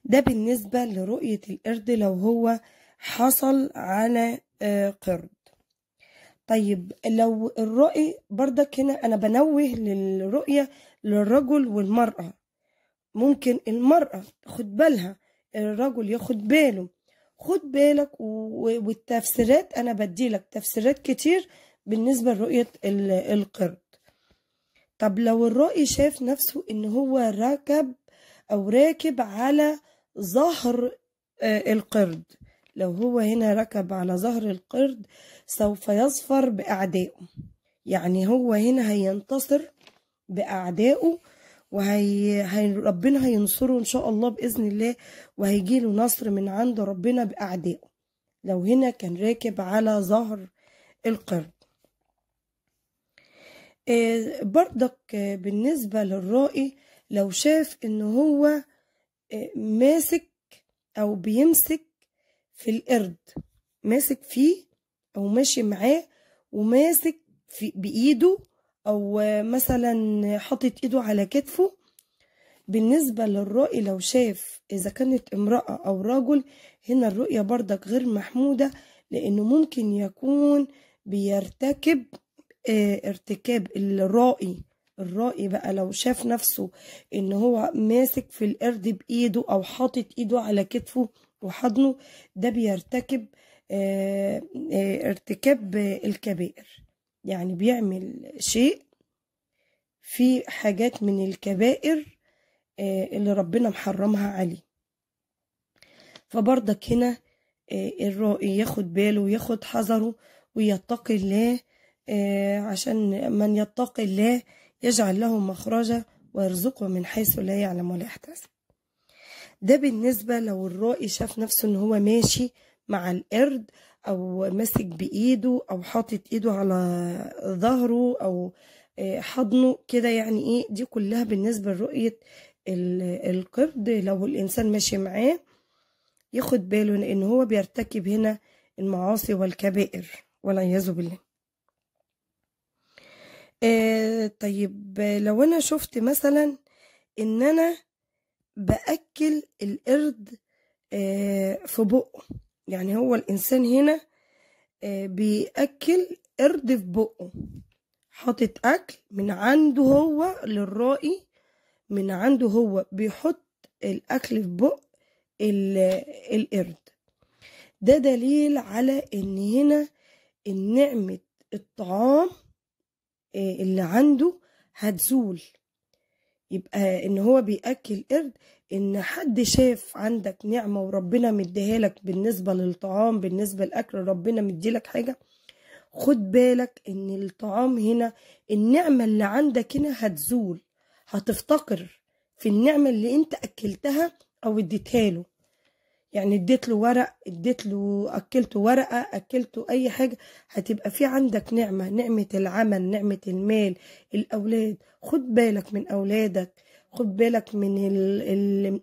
ده بالنسبة لرؤية القرد لو هو حصل على آه، قرد طيب لو الرؤي بردك هنا أنا بنوه للرؤية للرجل والمرأة ممكن المرأة خد بالها الرجل ياخد باله خد بالك والتفسيرات أنا بديلك تفسيرات كتير بالنسبة لرؤية القرد طب لو الرائي شاف نفسه ان هو ركب او راكب على ظهر آه، القرد لو هو هنا ركب على ظهر القرد سوف يظفر بأعدائه يعني هو هنا هينتصر بأعدائه وهي هي... ربنا هينصره إن شاء الله بإذن الله وهيجيله نصر من عند ربنا بأعدائه لو هنا كان راكب على ظهر القرد آه، برضك آه، بالنسبة للرائي لو شاف ان هو آه، ماسك او بيمسك في القرد ماسك فيه او ماشي معاه وماسك في بايده او مثلا حاطط ايده على كتفه بالنسبة للرائي لو شاف إذا كانت امرأة أو رجل هنا الرؤية بردك غير محمودة لأنه ممكن يكون بيرتكب آه، ارتكاب الرائي الرائي بقى لو شاف نفسه ان هو ماسك في القرد بايده او حاطط ايده على كتفه وحضنه ده بيرتكب اه اه ارتكاب الكبائر يعني بيعمل شيء في حاجات من الكبائر اه اللي ربنا محرمها عليه فبرضك هنا آه، الرائي ياخد باله وياخد حذره ويتقي الله آه، عشان من يتقي الله يجعل له مخرجا ويرزقه من حيث لا يعلم ولا يحتسب ده بالنسبة لو الرائي شاف نفسه ان هو ماشي مع القرد او ماسك بايده او حاطط ايده على ظهره او آه، حضنه كده يعني ايه دي كلها بالنسبة لرؤية القرد لو الانسان ماشي معاه ياخد باله ان هو بيرتكب هنا المعاصي والكبائر والعياذ بالله آه طيب لو انا شفت مثلا ان انا باكل القرد آه في بقه يعني هو الانسان هنا آه بياكل قرد في بقه حاطط اكل من عنده هو للرائي من عنده هو بيحط الاكل في بق القرد ده دليل على ان هنا نعمه الطعام آه، اللي عنده هتزول يبقى ان هو بيأكل قرد ان حد شاف عندك نعمة وربنا مديها لك بالنسبة للطعام بالنسبة للأكل ربنا مديلك حاجة خد بالك ان الطعام هنا النعمة اللي عندك هنا هتزول هتفتقر في النعمة اللي انت أكلتها أو اديتها له يعني اديت له ورق اديت له اكلته ورقه اكلته اي حاجه هتبقى في عندك نعمه نعمه العمل نعمه المال الاولاد خد بالك من اولادك خد بالك من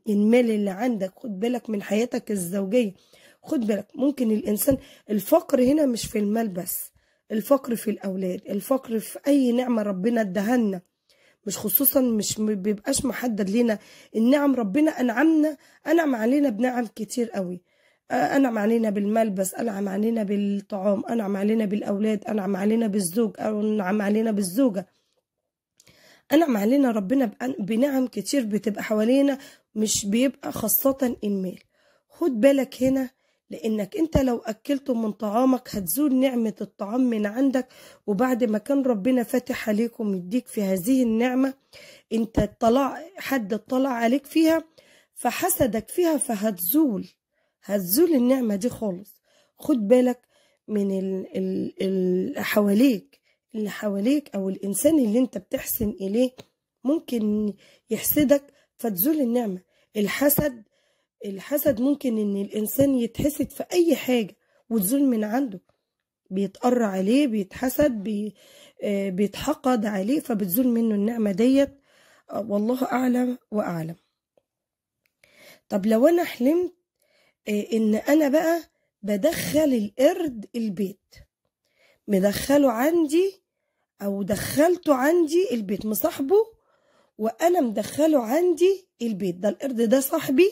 المال اللي عندك خد بالك من حياتك الزوجيه خد بالك ممكن الانسان الفقر هنا مش في المال بس الفقر في الاولاد الفقر في اي نعمه ربنا ادهنا مش خصوصا مش بيبقاش محدد لينا النعم ربنا انعمنا انعم علينا بنعم كتير قوي انعم علينا بالملبس انعم علينا بالطعام انعم علينا بالاولاد انعم علينا بالزوج انعم علينا بالزوجه انعم علينا ربنا بنعم كتير بتبقى حوالينا مش بيبقى خاصه المال خد بالك هنا لانك انت لو اكلته من طعامك هتزول نعمه الطعام من عندك وبعد ما كان ربنا فاتح عليك ومديك في هذه النعمه انت طلع حد طلع عليك فيها فحسدك فيها فهتزول هتزول النعمه دي خالص خد بالك من اللي حواليك اللي حواليك او الانسان اللي انت بتحسن اليه ممكن يحسدك فتزول النعمه الحسد الحسد ممكن ان الانسان يتحسد في اي حاجه وتزول من عنده بيتقرى عليه بيتحسد بي آه، بيتحقد عليه فبتزول منه النعمه ديت آه، والله اعلم واعلم طب لو انا حلمت آه، ان انا بقى بدخل القرد البيت مدخله عندي او دخلته عندي البيت مصاحبه وانا مدخله عندي البيت ده القرد ده صاحبي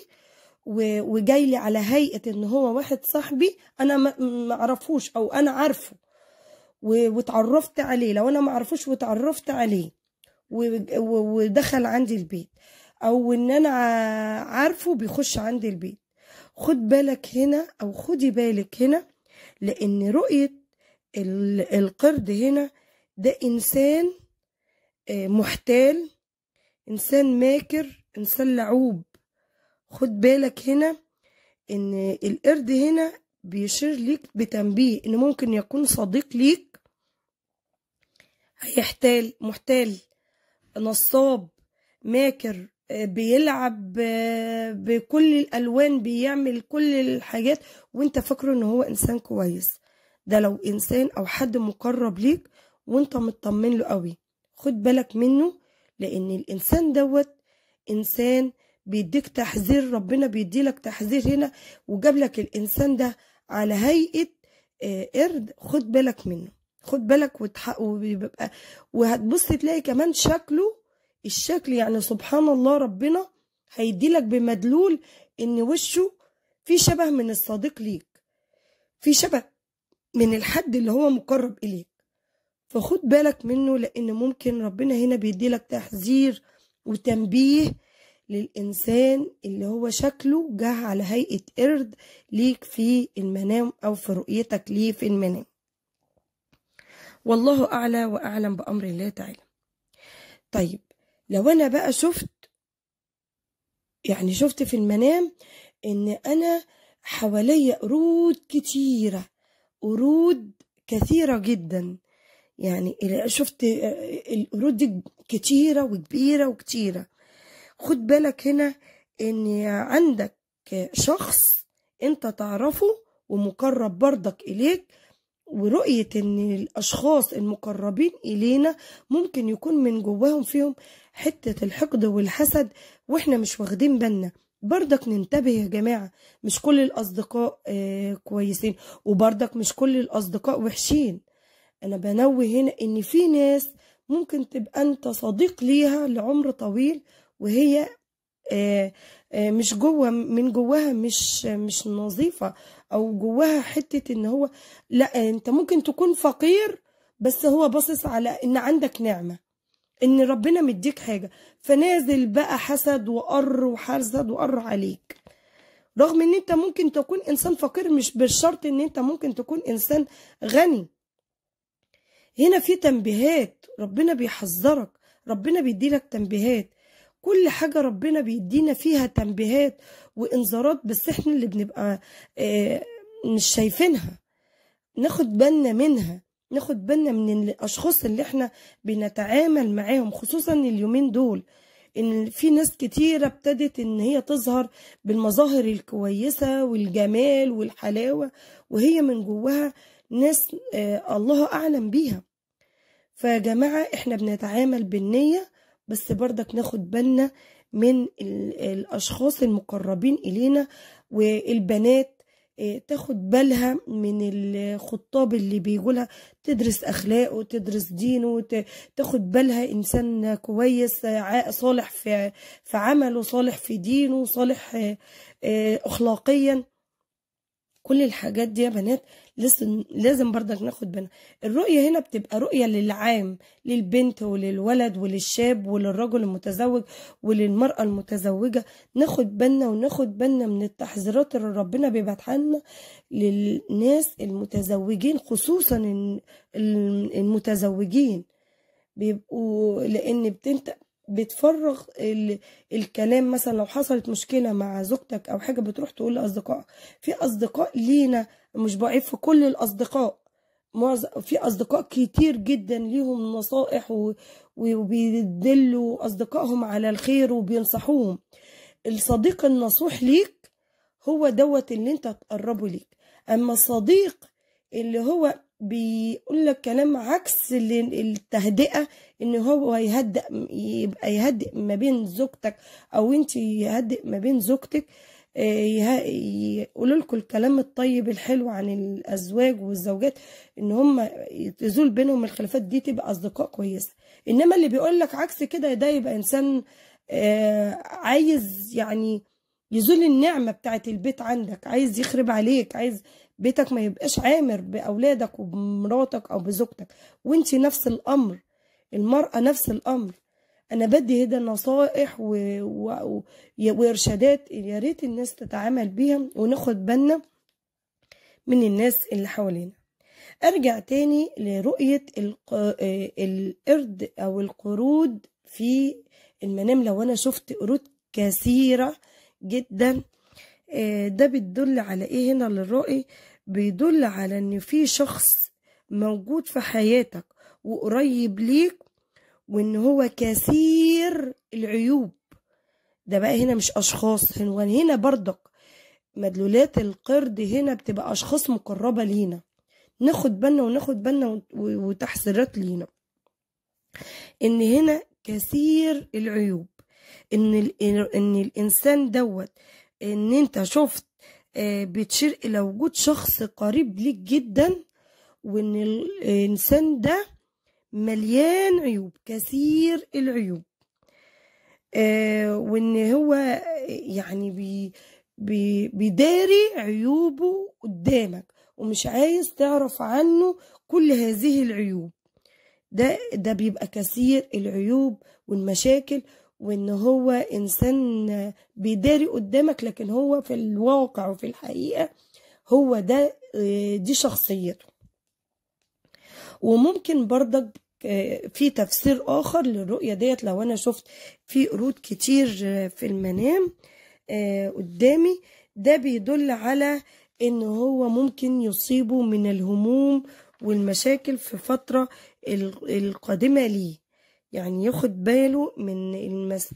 وجاي لي على هيئه ان هو واحد صاحبي انا ما اعرفوش او انا عارفه واتعرفت عليه لو انا ما اعرفوش واتعرفت عليه ودخل عندي البيت او ان انا عارفه بيخش عندي البيت خد بالك هنا او خدي بالك هنا لان رؤيه القرد هنا ده انسان آه، محتال انسان ماكر انسان لعوب خد بالك هنا ان القرد هنا بيشير ليك بتنبيه ان ممكن يكون صديق ليك هيحتال محتال نصاب ماكر بيلعب بكل الالوان بيعمل كل الحاجات وانت فاكره ان هو انسان كويس ده لو انسان او حد مقرب ليك وانت مطمن له قوي خد بالك منه لان الانسان دوت انسان بيديك تحذير ربنا بيدي لك تحذير هنا وجاب لك الانسان ده على هيئه آه، قرد خد بالك منه خد بالك وبيبقى وهتبص تلاقي كمان شكله الشكل يعني سبحان الله ربنا هيدي لك بمدلول ان وشه في شبه من الصديق ليك في شبه من الحد اللي هو مقرب اليك فخد بالك منه لان ممكن ربنا هنا بيدي لك تحذير وتنبيه للإنسان اللي هو شكله جه على هيئة قرد ليك في المنام أو في رؤيتك ليه في المنام والله أعلى وأعلم بأمر الله تعالى طيب لو أنا بقى شفت يعني شفت في المنام إن أنا حواليا قرود كتيرة قرود كثيرة جدا يعني شفت آه، القرود دي كتيرة وكبيرة وكتيرة خد بالك هنا ان عندك شخص انت تعرفه ومقرب برضك اليك ورؤية ان الاشخاص المقربين الينا ممكن يكون من جواهم فيهم حتة الحقد والحسد واحنا مش واخدين بالنا بردك ننتبه يا جماعة مش كل الأصدقاء آه، كويسين وبردك مش كل الأصدقاء وحشين أنا بنوه هنا إن في ناس ممكن تبقى أنت صديق ليها لعمر طويل وهي آه، آه، مش جوه من جواها مش مش نظيفه او جواها حته ان هو لا انت ممكن تكون فقير بس هو باصص على ان عندك نعمه ان ربنا مديك حاجه فنازل بقى حسد وقر وحسد وقر عليك رغم ان انت ممكن تكون انسان فقير مش بالشرط ان انت ممكن تكون انسان غني هنا في تنبيهات ربنا بيحذرك ربنا بيديلك تنبيهات كل حاجة ربنا بيدينا فيها تنبيهات وإنذارات بس إحنا اللي بنبقى آه، مش شايفينها ناخد بالنا منها ناخد بالنا من الأشخاص اللي إحنا بنتعامل معاهم خصوصا اليومين دول ان في ناس كتيره ابتدت ان هي تظهر بالمظاهر الكويسه والجمال والحلاوه وهي من جواها ناس آه الله اعلم بيها فيا جماعه احنا بنتعامل بالنيه بس برضك ناخد بالنا من الأشخاص المقربين إلينا والبنات آه، تاخد بالها من الخطاب اللي بيقولها تدرس اخلاقه تدرس دينه تاخد بالها انسان كويس صالح في في عمله صالح في دينه صالح آه، آه، اخلاقيا كل الحاجات دي يا بنات لازم لازم برضك ناخد بالنا الرؤية هنا بتبقى رؤية للعام للبنت وللولد وللشاب وللرجل المتزوج وللمرأة المتزوجة ناخد بالنا وناخد بالنا من التحذيرات اللي ربنا بيبعتها لنا للناس المتزوجين خصوصا المتزوجين بيبقوا لان بتنتقل بتفرغ الكلام مثلا لو حصلت مشكلة مع زوجتك أو حاجة بتروح تقول لأصدقائك في أصدقاء لينا مش بعيب في كل الأصدقاء في أصدقاء كتير جدا ليهم نصائح وبيدلوا أصدقائهم على الخير وبينصحوهم الصديق النصوح ليك هو دوت اللي انت تقربه ليك أما الصديق اللي هو بيقول لك كلام عكس التهدئه ان هو يهدئ يبقى يهدئ ما بين زوجتك او انت يهدئ ما بين زوجتك آه، يقولوا لكم الكلام الطيب الحلو عن الازواج والزوجات ان هم تزول بينهم الخلافات دي تبقى اصدقاء كويسه انما اللي بيقول لك عكس كده ده يبقى انسان آه، عايز يعني يزول النعمه بتاعت البيت عندك عايز يخرب عليك عايز بيتك ما يبقاش عامر باولادك وبمراتك او بزوجتك وانت نفس الامر المراه نفس الامر انا بدي هدا نصائح و... و... وارشادات يا ريت الناس تتعامل بيها وناخد بالنا من الناس اللي حوالينا ارجع تاني لرؤية الق... القرد او القرود في المنام لو انا شفت قرود كثيرة جدا آه، ده بتدل على ايه هنا للرؤيه بيدل على ان في شخص موجود في حياتك وقريب ليك وان هو كثير العيوب ده بقى هنا مش اشخاص هنا برضك مدلولات القرد هنا بتبقى اشخاص مقربه لينا ناخد بالنا وناخد بالنا وتحذيرات لينا ان هنا كثير العيوب ان ان الانسان دوت ان انت شفت آه، بتشير إلى وجود شخص قريب ليك جدا وإن الإنسان ده مليان عيوب كثير العيوب آه، وإن هو يعني بي بي بيداري عيوبه قدامك ومش عايز تعرف عنه كل هذه العيوب ده ده بيبقى كثير العيوب والمشاكل وان هو انسان بيداري قدامك لكن هو في الواقع وفي الحقيقه هو ده آه، دي شخصيته وممكن برضك آه، في تفسير اخر للرؤيه ديت لو انا شفت في قرود كتير آه، في المنام قدامي ده بيدل على ان هو ممكن يصيبه من الهموم والمشاكل في فتره القادمه ليه يعني ياخد باله من المس...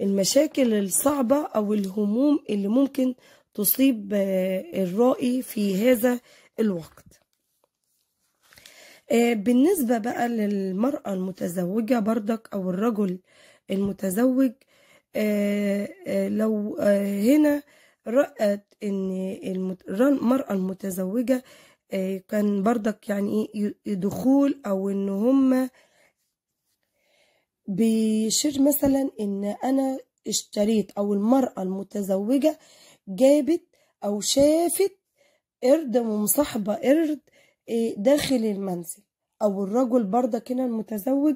المشاكل الصعبة أو الهموم اللي ممكن تصيب آه، الرائي في هذا الوقت آه، بالنسبة بقى للمرأة المتزوجة بردك أو الرجل المتزوج آه، لو هنا رأت إن المرأة المتزوجة كان بردك يعني إيه، دخول أو إن هما بيشير مثلا ان انا اشتريت او المرأة المتزوجة جابت او شافت قرد ومصاحبة قرد آه، داخل المنزل او الرجل برضه كده المتزوج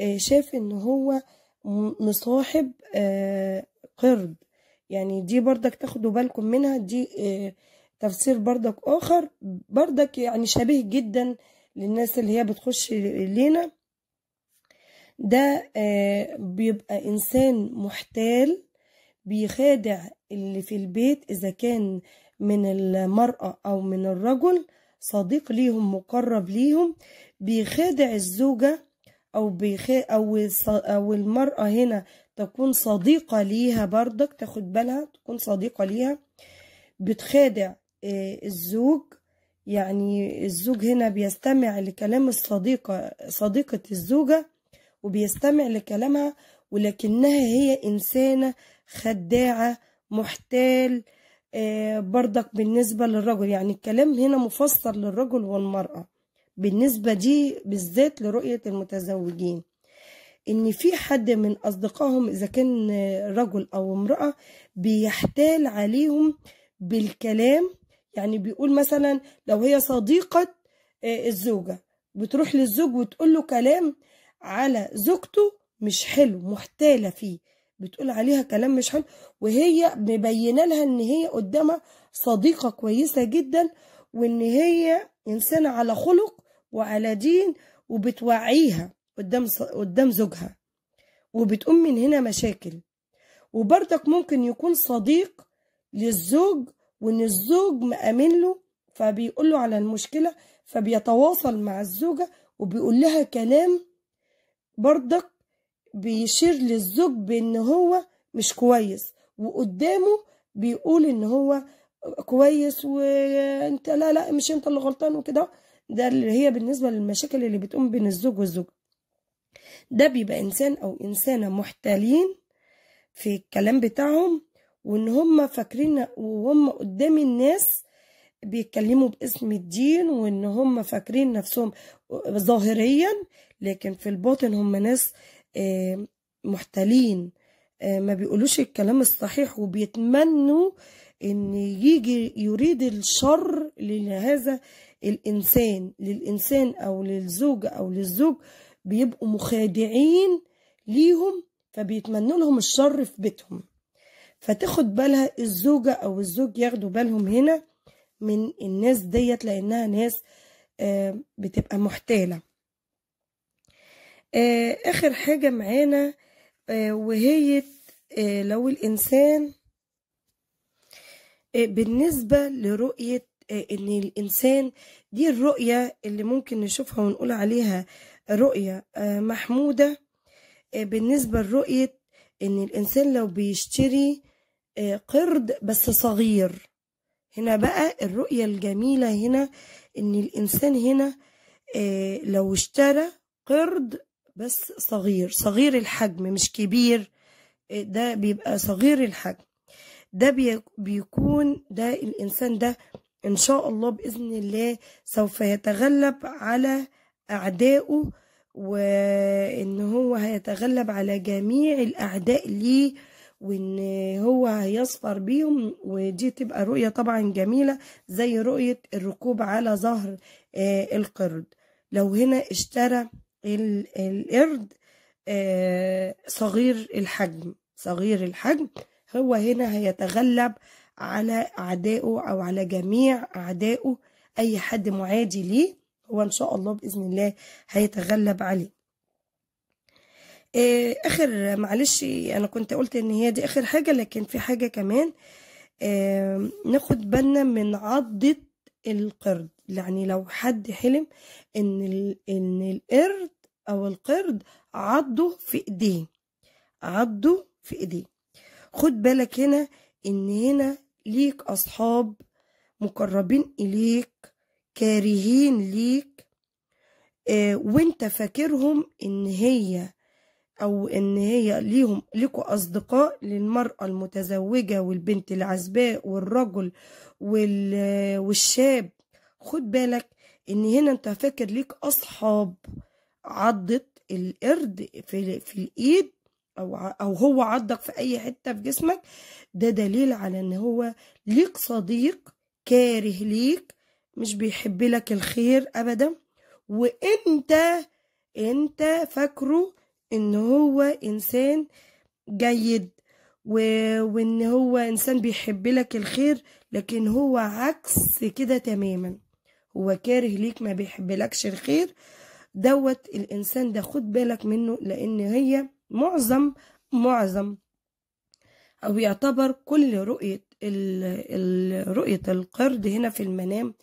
آه، شاف ان هو مصاحب آه، قرد يعني دي برضك تاخدوا بالكم منها دي تفسير برضك اخر برضك يعني شبيه جدا للناس اللي هي بتخش لينا ده آه، بيبقى إنسان محتال بيخادع اللي في البيت إذا كان من المرأة أو من الرجل صديق ليهم مقرب ليهم بيخادع الزوجة أو, بيخ أو, أو المرأة هنا تكون صديقة ليها بردك تاخد بالها تكون صديقة ليها بتخادع آه، الزوج يعني الزوج هنا بيستمع لكلام الصديقة صديقة الزوجة وبيستمع لكلامها ولكنها هي إنسانة خداعة محتال آه، بردك بالنسبة للرجل يعني الكلام هنا مفسر للرجل والمرأة بالنسبة دي بالذات لرؤية المتزوجين إن في حد من أصدقائهم إذا كان رجل أو امرأة بيحتال عليهم بالكلام يعني بيقول مثلا لو هي صديقة آه، الزوجة بتروح للزوج وتقول له كلام على زوجته مش حلو محتاله فيه بتقول عليها كلام مش حلو وهي مبينه لها ان هي قدامها صديقه كويسه جدا وان هي انسانه على خلق وعلى دين وبتوعيها قدام قدام زوجها وبتقوم من هنا مشاكل وبرضك ممكن يكون صديق للزوج وان الزوج مأمن له فبيقول له على المشكله فبيتواصل مع الزوجه وبيقول لها كلام برضك بيشير للزوج بان هو مش كويس وقدامه بيقول ان هو كويس وانت لا لا مش انت اللي غلطان وكده ده اللي هي بالنسبه للمشاكل اللي بتقوم بين الزوج والزوج ده بيبقى انسان او انسانه محتالين في الكلام بتاعهم وان هم فاكرين وهم قدام الناس بيتكلموا باسم الدين وان هم فاكرين نفسهم ظاهريا لكن في الباطن هم ناس آه، محتلين آه، ما بيقولوش الكلام الصحيح وبيتمنوا ان يجي يريد الشر لهذا الانسان للانسان او للزوجة او للزوج بيبقوا مخادعين ليهم فبيتمنوا لهم الشر في بيتهم فتاخد بالها الزوجة او الزوج ياخدوا بالهم هنا من الناس ديت لانها ناس آه، بتبقى محتاله آه، آخر حاجة معانا آه، وهي آه، لو الإنسان بالنسبة لرؤية إن الإنسان دي الرؤية اللي ممكن نشوفها ونقول عليها رؤية محمودة بالنسبة لرؤية إن الإنسان لو بيشتري قرد بس صغير هنا بقى الرؤية الجميلة هنا إن الإنسان هنا لو اشترى قرد بس صغير صغير الحجم مش كبير آه، ده بيبقى صغير الحجم ده بيكون ده الإنسان ده إن شاء الله بإذن الله سوف يتغلب على أعدائه وإن هو هيتغلب على جميع الأعداء ليه وإن هو هيصفر بيهم ودي تبقى رؤية طبعا جميلة زي رؤية الركوب على ظهر آه، القرد لو هنا اشترى القرد آه، صغير الحجم صغير الحجم هو هنا هيتغلب على أعدائه أو على جميع أعدائه أي حد معادي ليه هو إن شاء الله بإذن الله هيتغلب عليه آه، آخر معلش أنا كنت قلت إن هي دي آخر حاجة لكن في حاجة كمان آه، ناخد بالنا من عضة القرد يعني لو حد حلم إن إن القرد أو القرد عضه في إيديه عضه في إيديه خد بالك هنا إن هنا ليك أصحاب مقربين إليك كارهين ليك آه وانت فاكرهم إن هي أو إن هي ليهم ليكوا أصدقاء للمرأة المتزوجة والبنت العزباء والرجل والشاب خد بالك إن هنا انت فاكر ليك أصحاب عضت القرد في, في الايد او او هو عضك في اي حته في جسمك ده دليل على ان هو ليك صديق كاره ليك مش بيحب لك الخير ابدا وانت انت فاكره ان هو انسان جيد و... وان هو انسان بيحب لك الخير لكن هو عكس كده تماما هو كاره ليك ما لكش الخير دوت الإنسان ده خد بالك منه لأن هي معظم معظم أو يعتبر كل رؤية رؤية القرد هنا في المنام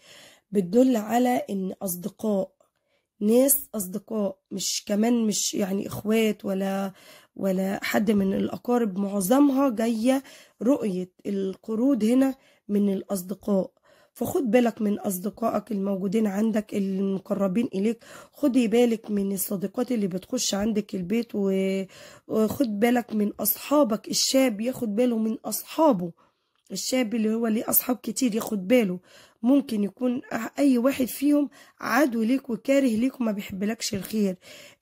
بتدل على إن أصدقاء ناس أصدقاء مش كمان مش يعني إخوات ولا ولا حد من الأقارب معظمها جاية رؤية القرود هنا من الأصدقاء فخد بالك من أصدقائك الموجودين عندك المقربين إليك خدي بالك من الصديقات اللي بتخش عندك البيت وخد بالك من أصحابك الشاب ياخد باله من أصحابه الشاب اللي هو ليه أصحاب كتير ياخد باله ممكن يكون أي واحد فيهم عدو ليك وكاره ليك وما بيحبلكش الخير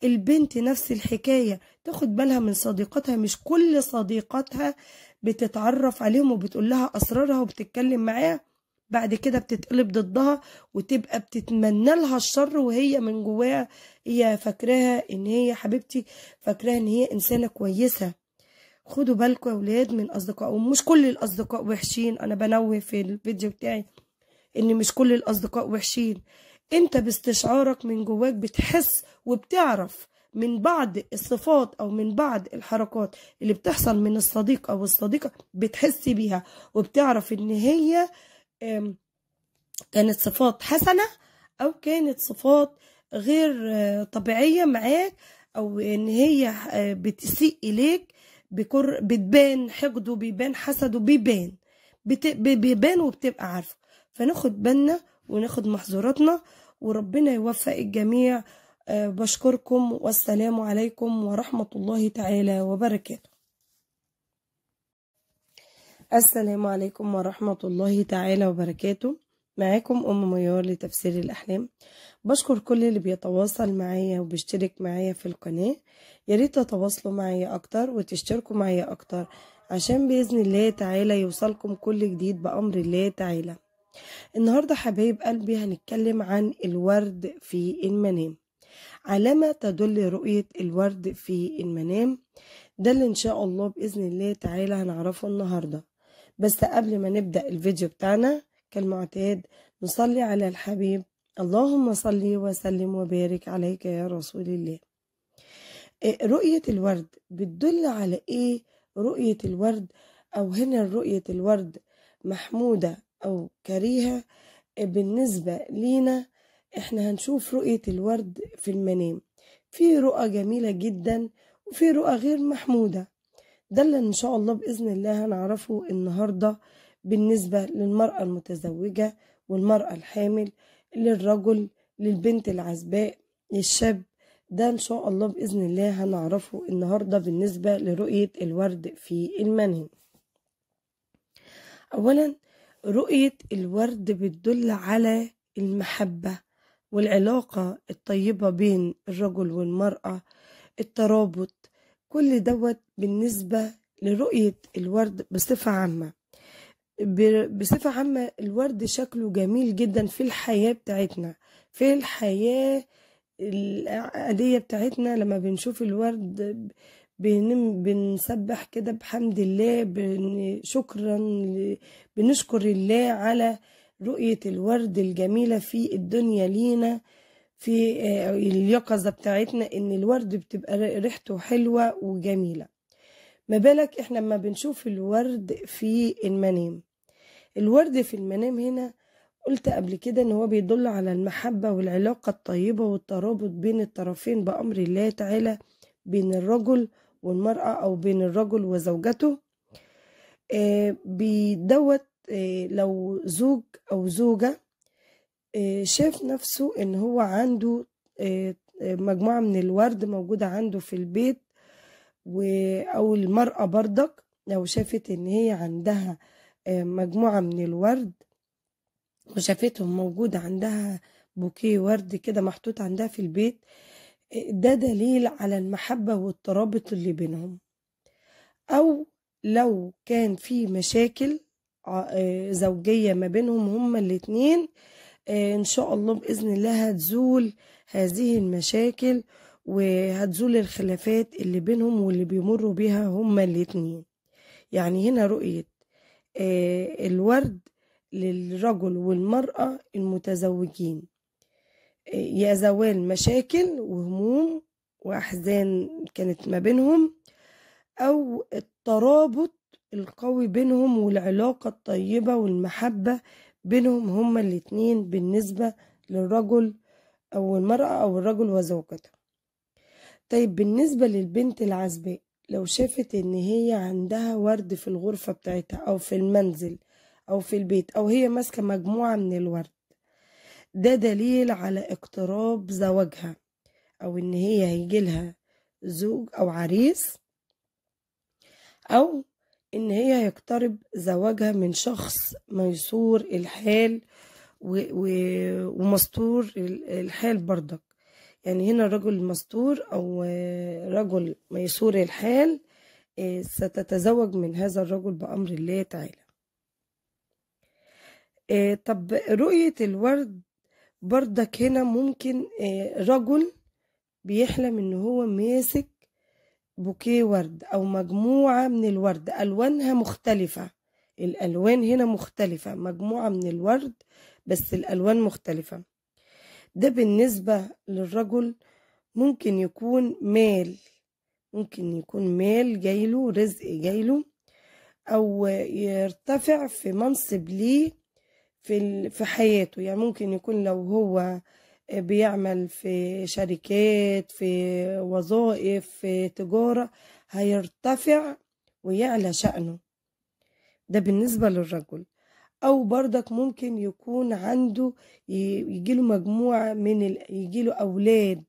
البنت نفس الحكاية تاخد بالها من صديقاتها مش كل صديقاتها بتتعرف عليهم وبتقول لها أسرارها وبتتكلم معاها بعد كده بتتقلب ضدها وتبقى بتتمنى لها الشر وهي من جواها هي فاكراها ان هي حبيبتي فاكراها ان هي انسانه كويسه خدوا بالكم يا اولاد من اصدقائهم مش كل الاصدقاء وحشين انا بنوه في الفيديو بتاعي ان مش كل الاصدقاء وحشين انت باستشعارك من جواك بتحس وبتعرف من بعض الصفات او من بعض الحركات اللي بتحصل من الصديق او الصديقه بتحس بيها وبتعرف ان هي كانت صفات حسنة أو كانت صفات غير آه، طبيعية معاك أو إن هي آه، بتسيء إليك بكر بتبان حقده بيبان حسده بيبان بت... بيبان وبتبقى عارفه فناخد بالنا وناخد محظوراتنا وربنا يوفق الجميع آه، بشكركم والسلام عليكم ورحمة الله تعالى وبركاته السلام عليكم ورحمة الله تعالى وبركاته معاكم أم ميار لتفسير الأحلام بشكر كل اللي بيتواصل معايا وبيشترك معايا في القناة ياريت تتواصلوا معايا أكتر وتشتركوا معايا أكتر عشان بإذن الله تعالى يوصلكم كل جديد بأمر الله تعالى النهاردة حبايب قلبي هنتكلم عن الورد في المنام علامة تدل رؤية الورد في المنام ده اللي إن شاء الله بإذن الله تعالى هنعرفه النهاردة بس قبل ما نبدأ الفيديو بتاعنا كالمعتاد نصلي على الحبيب اللهم صل وسلم وبارك عليك يا رسول الله إيه، رؤية الورد بتدل على إيه رؤية الورد أو هنا رؤية الورد محمودة أو كريهة إيه، بالنسبة لينا إحنا هنشوف رؤية الورد في المنام في رؤى جميلة جدا وفي رؤى غير محمودة ده اللي ان شاء الله باذن الله هنعرفه النهارده بالنسبه للمراه المتزوجه والمراه الحامل للرجل للبنت العزباء للشاب ده ان شاء الله باذن الله هنعرفه النهارده بالنسبه لرؤيه الورد في المنهج اولا رؤيه الورد بتدل على المحبه والعلاقه الطيبه بين الرجل والمراه الترابط كل دوت بالنسبة لرؤية الورد بصفة عامة بصفة عامة الورد شكله جميل جدا في الحياة بتاعتنا في الحياة العادية بتاعتنا لما بنشوف الورد بنم بنسبح كده بحمد الله شكرا بنشكر الله على رؤية الورد الجميلة في الدنيا لينا في آه، اليقظة بتاعتنا ان الورد بتبقى ريحته حلوة وجميلة ما بالك احنا لما بنشوف الورد في المنام الورد في المنام هنا قلت قبل كده ان هو بيدل على المحبة والعلاقة الطيبة والترابط بين الطرفين بأمر الله تعالى بين الرجل والمرأة او بين الرجل وزوجته آه بيدوت آه لو زوج او زوجة آه، شاف نفسه ان هو عنده آه، آه، مجموعة من الورد موجودة عنده في البيت أو المرأة برضك لو شافت إن هي عندها مجموعة من الورد وشافتهم موجود عندها بوكيه ورد كده محطوط عندها في البيت ده دليل على المحبة والترابط اللي بينهم أو لو كان في مشاكل زوجية ما بينهم هما الاتنين آه، ان شاء الله باذن الله هتزول هذه المشاكل وهتزول الخلافات اللي بينهم واللي بيمروا بيها هما الاتنين يعني هنا رؤيه آه، الورد للرجل والمراه المتزوجين آه، يا زوال مشاكل وهموم واحزان كانت ما بينهم او الترابط القوي بينهم والعلاقه الطيبه والمحبه بينهم هما الاتنين بالنسبة للرجل أو المرأة أو الرجل وزوجته طيب بالنسبة للبنت العزباء لو شافت إن هي عندها ورد في الغرفة بتاعتها أو في المنزل أو في البيت أو هي ماسكة مجموعة من الورد ده دليل على اقتراب زواجها أو إن هي هيجيلها زوج أو عريس أو إن هي يقترب زواجها من شخص ميسور الحال و... و... ومستور الحال برضك يعني هنا رجل مستور أو رجل ميسور الحال آه، ستتزوج من هذا الرجل بأمر الله تعالى آه، طب رؤية الورد برضك هنا ممكن آه، رجل بيحلم ان هو ماسك بوكيه ورد أو مجموعة من الورد ألوانها مختلفة الألوان هنا مختلفة مجموعة من الورد بس الألوان مختلفة ده بالنسبة للرجل ممكن يكون مال ممكن يكون مال جايله رزق جايله أو يرتفع في منصب ليه في في حياته يعني ممكن يكون لو هو بيعمل في شركات في وظائف في تجارة هيرتفع ويعلى شأنه ده بالنسبة للرجل أو بردك ممكن يكون عنده يجيله مجموعة من يجيله أولاد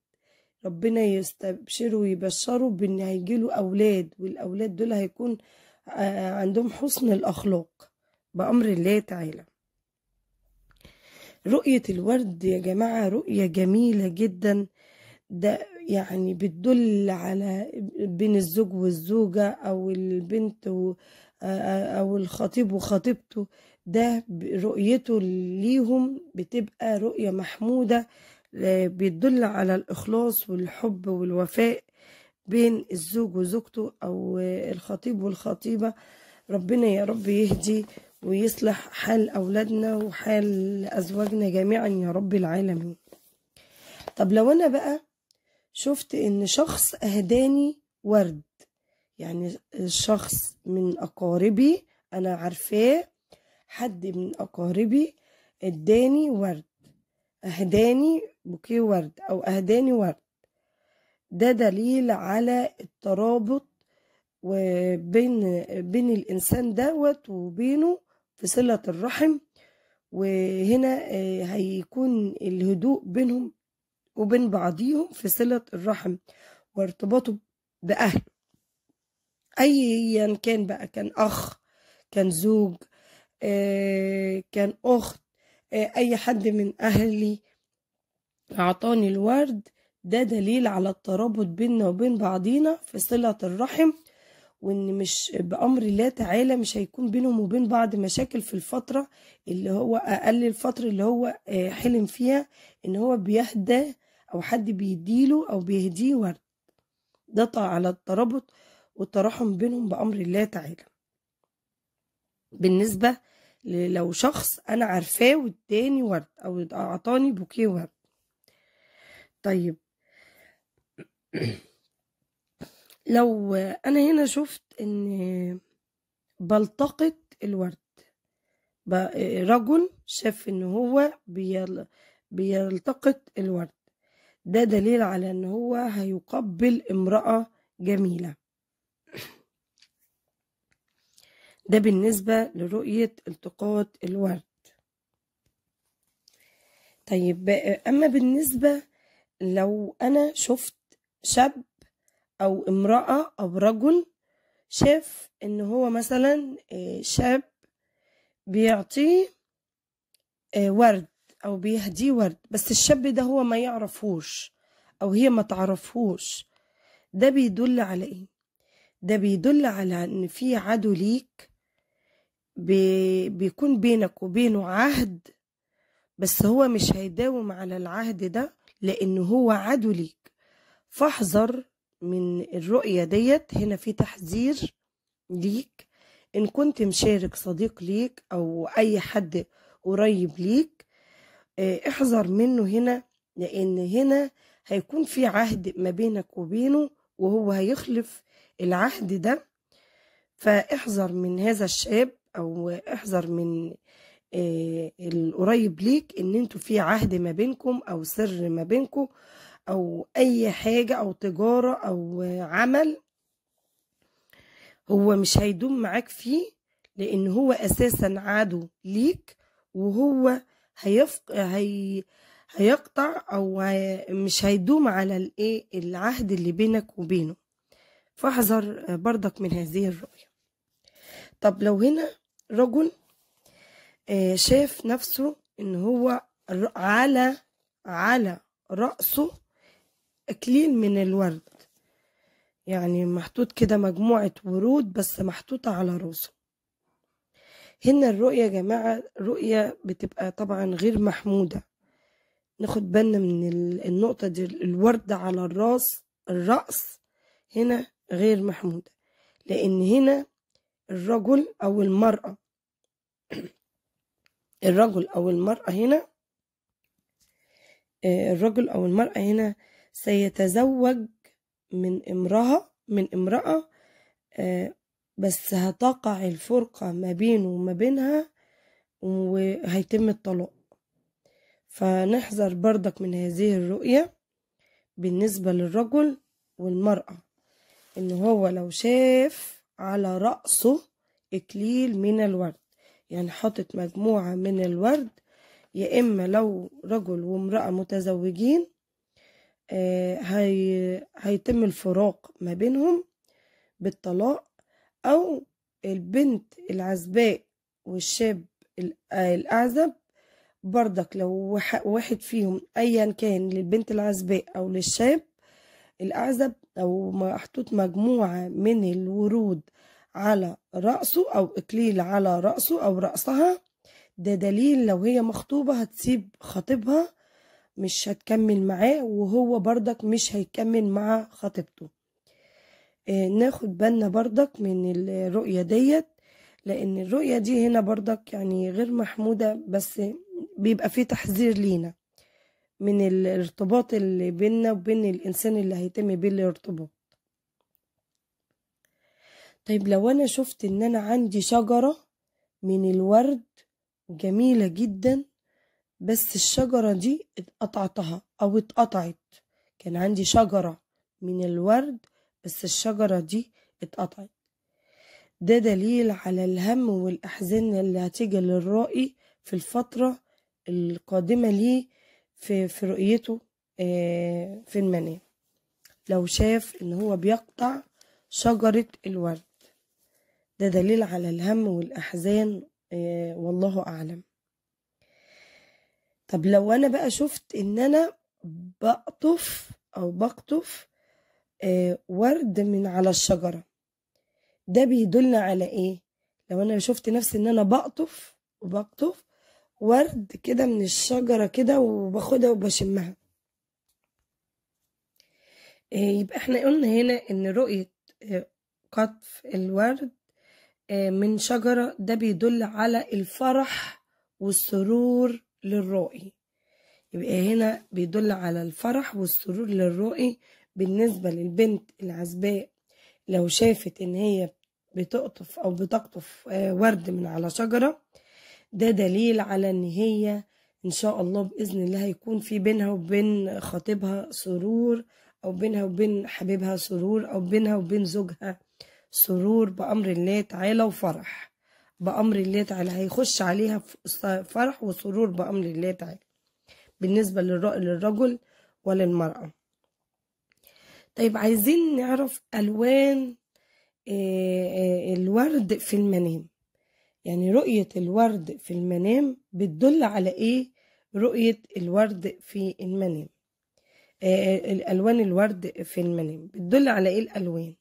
ربنا يستبشره ويبشره بإن هيجيله أولاد والأولاد دول هيكون عندهم حسن الأخلاق بأمر الله تعالى رؤية الورد يا جماعة رؤية جميلة جدا ده يعني بتدل على بين الزوج والزوجة أو البنت و أو الخطيب وخطيبته ده رؤيته ليهم بتبقى رؤية محمودة بتدل على الإخلاص والحب والوفاء بين الزوج وزوجته أو الخطيب والخطيبة ربنا يا رب يهدي ويصلح حال أولادنا وحال أزواجنا جميعا يا رب العالمين طب لو أنا بقى شفت إن شخص أهداني ورد يعني شخص من أقاربي أنا عارفاه حد من أقاربي اداني ورد أهداني بوكيه ورد أو أهداني ورد ده دليل على الترابط وبين بين الانسان دوت وبينه في صلة الرحم وهنا آه، هيكون الهدوء بينهم وبين بعضيهم في صلة الرحم وارتباطه بأهله أيا كان بقى كان أخ كان زوج آه، كان أخت آه، أي حد من أهلي أعطاني الورد ده دليل على الترابط بيننا وبين بعضينا في صلة الرحم وان مش بامر الله تعالى مش هيكون بينهم وبين بعض مشاكل في الفتره اللي هو اقل الفتره اللي هو آه، حلم فيها ان هو بيهدى او حد بيديله او بيهديه ورد ده على الترابط والتراحم بينهم بامر الله تعالى بالنسبه لو شخص انا عارفاه واداني ورد او اعطاني بوكيه ورد طيب لو انا هنا شفت ان بلتقط الورد رجل شاف ان هو بيلتقط الورد ده دليل على ان هو هيقبل امرأة جميلة ده بالنسبة لرؤية التقاط الورد طيب أما بالنسبة لو أنا شفت شاب أو امرأة أو رجل شاف إن هو مثلا آه، شاب بيعطيه آه، ورد أو بيهديه ورد بس الشاب ده هو ما يعرفوش أو هي ما تعرفهوش ده بيدل على إيه؟ ده بيدل على إن في عدو ليك بي بيكون بينك وبينه عهد بس هو مش هيداوم على العهد ده لأن هو عدو ليك فاحذر من الرؤية ديت هنا في تحذير ليك إن كنت مشارك صديق ليك أو أي حد قريب ليك آه، احذر منه هنا لأن هنا هيكون في عهد ما بينك وبينه وهو هيخلف العهد ده فاحذر من هذا الشاب أو احذر من آه، القريب ليك إن انتوا في عهد ما بينكم أو سر ما بينكم او اي حاجه او تجاره او عمل هو مش هيدوم معاك فيه لان هو اساسا عدو ليك وهو هيفق... هي... هيقطع او هي... مش هيدوم على الايه العهد اللي بينك وبينه فاحذر برضك من هذه الرؤيه طب لو هنا رجل آه، شاف نفسه ان هو على على رأسه أكلين من الورد يعني محطوط كده مجموعة ورود بس محطوطة على راسه هنا الرؤية يا جماعة رؤية بتبقى طبعا غير محمودة ناخد بالنا من النقطة دي الورد على الراس الرأس هنا غير محمودة لأن هنا الرجل أو المرأة الرجل أو المرأة هنا آه، الرجل أو المرأة هنا سيتزوج من امرأة من امرأة آه، بس هتقع الفرقة ما بينه وما بينها وهيتم الطلاق فنحذر بردك من هذه الرؤية بالنسبة للرجل والمرأة ان هو لو شاف على رأسه اكليل من الورد يعني حاطط مجموعة من الورد يا اما لو رجل وامرأة متزوجين آه، هي هيتم الفراق ما بينهم بالطلاق أو البنت العزباء والشاب الأعزب بردك لو واحد فيهم أيا كان للبنت العزباء أو للشاب الأعزب أو محطوط مجموعة من الورود على رأسه أو إكليل على رأسه أو رأسها ده دليل لو هي مخطوبة هتسيب خطيبها مش هتكمل معاه وهو بردك مش هيكمل مع خطيبته آه، ناخد بالنا بردك من الرؤية ديت لأن الرؤية دي هنا بردك يعني غير محمودة بس بيبقى فيه تحذير لينا من الارتباط اللي بيننا وبين الإنسان اللي هيتم بيه الارتباط طيب لو أنا شفت إن أنا عندي شجرة من الورد جميلة جدا بس الشجرة دي اتقطعتها أو اتقطعت كان عندي شجرة من الورد بس الشجرة دي اتقطعت ده دليل على الهم والأحزان اللي هتيجي للرائي في الفترة القادمة ليه في, في رؤيته آه، في المنام لو شاف إن هو بيقطع شجرة الورد ده دليل على الهم والأحزان آه، والله أعلم طب لو انا بقى شفت ان انا بقطف او بقطف آه ورد من على الشجرة ده بيدل على ايه لو انا شفت نفسي ان انا بقطف وبقطف ورد كده من الشجرة كده وباخدها وبشمها آه يبقى احنا قلنا هنا ان رؤية آه قطف الورد آه، من شجرة ده بيدل على الفرح والسرور للرائي يبقى هنا بيدل على الفرح والسرور للرائي بالنسبة للبنت العزباء لو شافت ان هي بتقطف او بتقطف آه، ورد من على شجرة ده دليل على ان هي ان شاء الله باذن الله هيكون في بينها وبين خطيبها سرور او بينها وبين حبيبها سرور او بينها وبين زوجها سرور بامر الله تعالى وفرح بأمر الله تعالى هيخش عليها فرح وسرور بأمر الله تعالى بالنسبة للرجل وللمرأة طيب عايزين نعرف ألوان الورد في المنام يعني رؤية الورد في المنام بتدل على إيه رؤية الورد في المنام ألوان الورد في المنام بتدل على إيه الألوان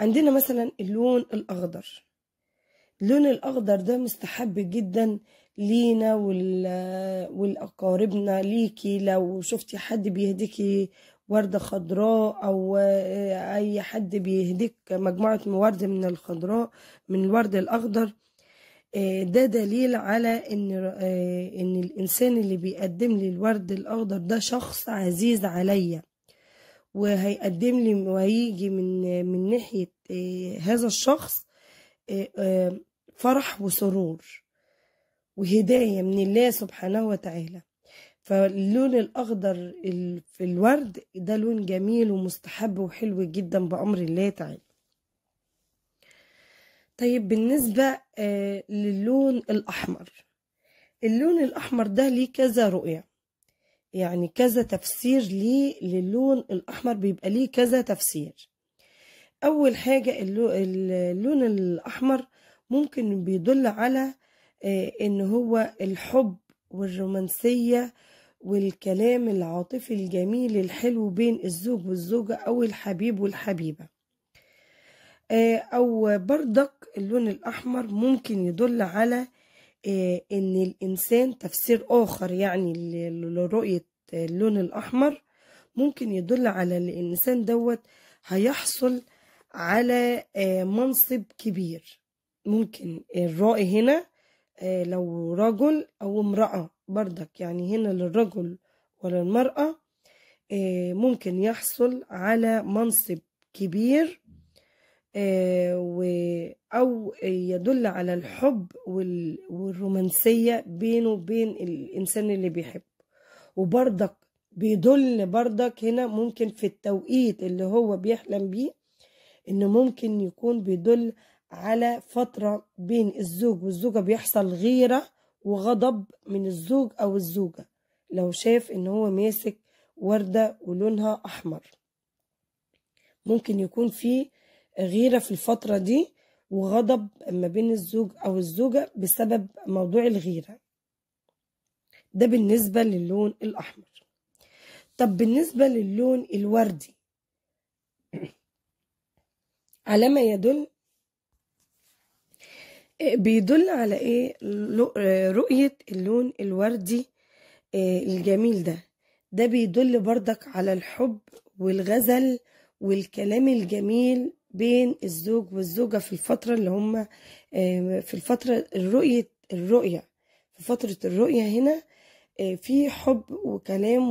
عندنا مثلا اللون الأخضر اللون الأخضر ده مستحب جدا لينا والأقاربنا ليكي لو شفتي حد بيهديكي وردة خضراء أو آه، أي حد بيهديك مجموعة ورد من الخضراء من الورد الأخضر آه، ده دليل على إن آه، إن الإنسان اللي بيقدم لي الورد الأخضر ده شخص عزيز عليا وهيقدم لي وهيجي من من ناحية هذا الشخص فرح وسرور وهداية من الله سبحانه وتعالى فاللون الأخضر في الورد ده لون جميل ومستحب وحلو جدا بأمر الله تعالى طيب بالنسبة آه، للون الأحمر اللون الأحمر ده ليه كذا رؤية يعني كذا تفسير ليه للون الأحمر بيبقى ليه كذا تفسير أول حاجة اللون الأحمر ممكن بيدل على آه، ان هو الحب والرومانسية والكلام العاطفي الجميل الحلو بين الزوج والزوجة او الحبيب والحبيبة آه، او بردك آه، يعني اللون الاحمر ممكن يدل على ان الانسان تفسير اخر يعني لرؤية اللون الاحمر ممكن يدل على الانسان دوت هيحصل على منصب كبير ممكن الرائي هنا آه، لو رجل أو امرأة بردك يعني هنا للرجل وللمرأة آه، ممكن يحصل على منصب كبير آه، أو يدل على الحب والرومانسية بينه وبين الإنسان اللي بيحبه وبردك بيدل بردك هنا ممكن في التوقيت اللي هو بيحلم بيه إنه ممكن يكون بيدل على فترة بين الزوج والزوجة بيحصل غيرة وغضب من الزوج أو الزوجة لو شاف إن هو ماسك وردة ولونها أحمر ممكن يكون في غيرة في الفترة دي وغضب ما بين الزوج أو الزوجة بسبب موضوع الغيرة ده بالنسبة للون الأحمر طب بالنسبة للون الوردي على ما يدل بيدل على ايه رؤية اللون الوردي آه، الجميل ده ده بيدل بردك على الحب والغزل والكلام الجميل بين الزوج والزوجة في الفترة اللي هم آه، في الفترة الرؤية الرؤية في فترة الرؤية هنا آه، في حب وكلام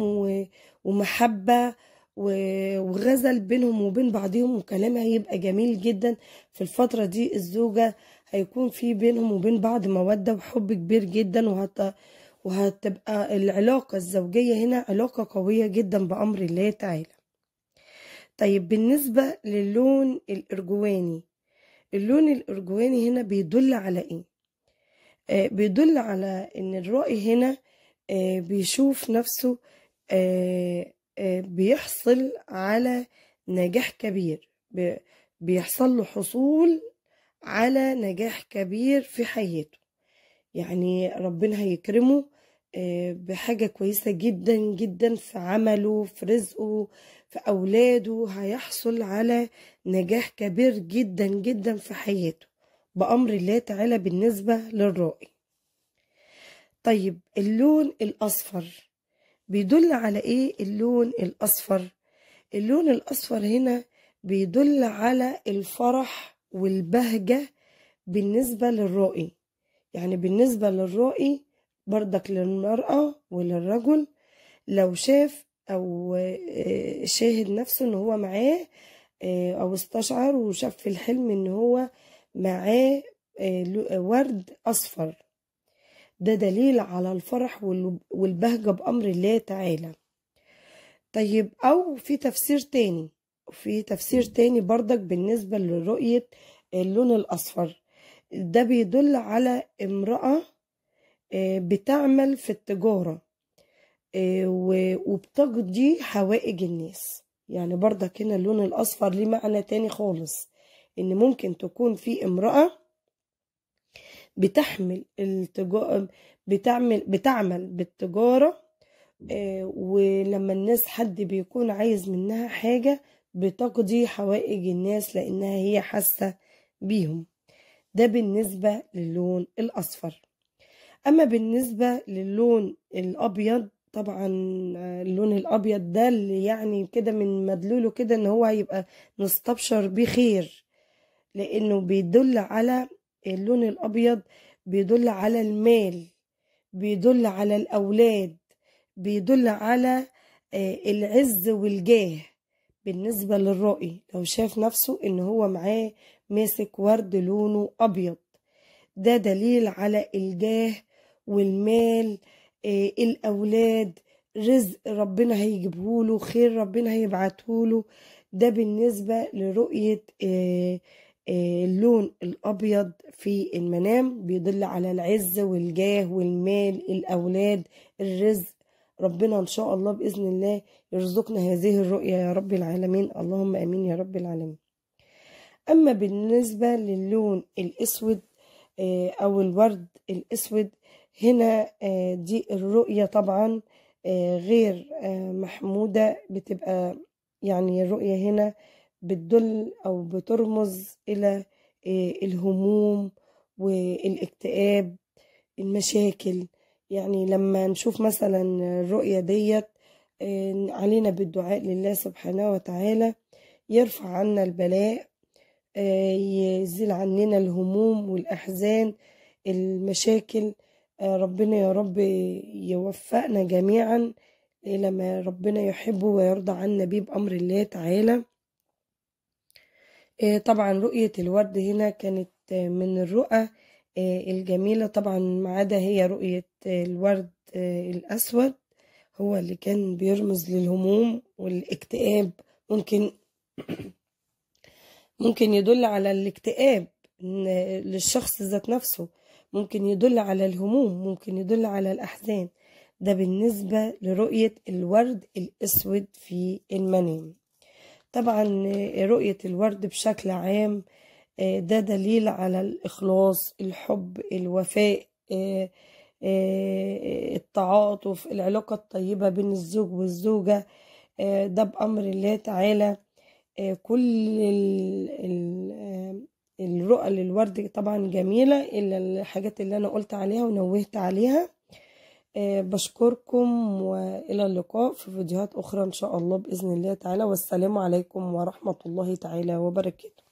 ومحبة وغزل بينهم وبين بعضهم وكلام هيبقى جميل جدا في الفترة دي الزوجة هيكون في بينهم وبين بعض مودة وحب كبير جدا وهت... وهتبقى العلاقة الزوجية هنا علاقة قوية جدا بأمر الله تعالى طيب بالنسبة للون الأرجواني اللون الأرجواني هنا بيدل على إيه؟ آه بيدل على إن الرائي هنا آه بيشوف نفسه آه آه بيحصل على نجاح كبير بيحصل له حصول على نجاح كبير في حياته يعني ربنا هيكرمه آه، بحاجة كويسة جدا جدا في عمله في رزقه في أولاده هيحصل على نجاح كبير جدا جدا في حياته بأمر الله تعالى بالنسبة للرائي طيب اللون الأصفر بيدل على إيه اللون الأصفر اللون الأصفر هنا بيدل على الفرح والبهجة بالنسبة للرائي يعني بالنسبة للرائي برضك للمرأة وللرجل لو شاف أو آه، شاهد نفسه إن هو معاه آه، أو استشعر وشاف في الحلم إن هو معاه آه، ورد أصفر ده دليل على الفرح والبهجة بأمر الله تعالى طيب أو في تفسير تاني في تفسير تاني بردك بالنسبة لرؤية اللون الأصفر ده بيدل على امرأة آه، بتعمل في التجارة آه، وبتقضي حوائج الناس يعني بردك هنا اللون الأصفر ليه معنى تاني خالص إن ممكن تكون في امرأة بتحمل التجارة بتعمل بتعمل بالتجارة آه، ولما الناس حد بيكون عايز منها حاجة بتقضي حوائج الناس لأنها هي حاسة بيهم ده بالنسبة للون الأصفر أما بالنسبة للون الأبيض طبعا آه، اللون الأبيض ده اللي يعني كده من مدلوله كده إن هو هيبقى نستبشر بخير لأنه بيدل على اللون الأبيض بيدل على المال بيدل على الأولاد بيدل على آه، العز والجاه بالنسبة للرؤي لو شاف نفسه إن هو معاه ماسك ورد لونه أبيض ده دليل على الجاه والمال آه الأولاد رزق ربنا هيجيبهوله خير ربنا هيبعتهوله ده بالنسبة لرؤية آه, آه، اللون الأبيض في المنام بيدل على العز والجاه والمال الأولاد الرزق ربنا إن شاء الله بإذن الله يرزقنا هذه الرؤية يا رب العالمين اللهم آمين يا رب العالمين أما بالنسبة للون الأسود آه، أو الورد الأسود هنا آه، دي الرؤية طبعا آه، غير محمودة بتبقى يعني الرؤية هنا بتدل أو بترمز إلى الهموم والاكتئاب المشاكل يعني لما نشوف مثلا الرؤية ديت آه، علينا بالدعاء لله سبحانه وتعالى يرفع عنا البلاء آه، يزيل عننا الهموم والأحزان المشاكل آه، ربنا يا رب يوفقنا جميعا إلى ما ربنا يحبه ويرضى عنا بيه بأمر الله تعالى طبعا رؤية الورد هنا كانت من الرؤى آه، الجميلة طبعا ما عدا هي رؤية آه، الورد آه، الأسود هو اللي كان بيرمز للهموم والاكتئاب ممكن ممكن يدل على الاكتئاب للشخص ذات نفسه ممكن يدل على الهموم ممكن يدل على الأحزان ده بالنسبة لرؤية الورد الأسود في المنام طبعا رؤية الورد بشكل عام آه، ده دليل على الإخلاص الحب الوفاء آه، آه، التعاطف العلاقة الطيبة بين الزوج والزوجة ده بأمر الله تعالى كل الرؤى للورد طبعا جميلة إلا الحاجات اللي أنا قلت عليها ونوهت عليها بشكركم وإلى اللقاء في فيديوهات أخرى إن شاء الله بإذن الله تعالى والسلام عليكم ورحمة الله تعالى وبركاته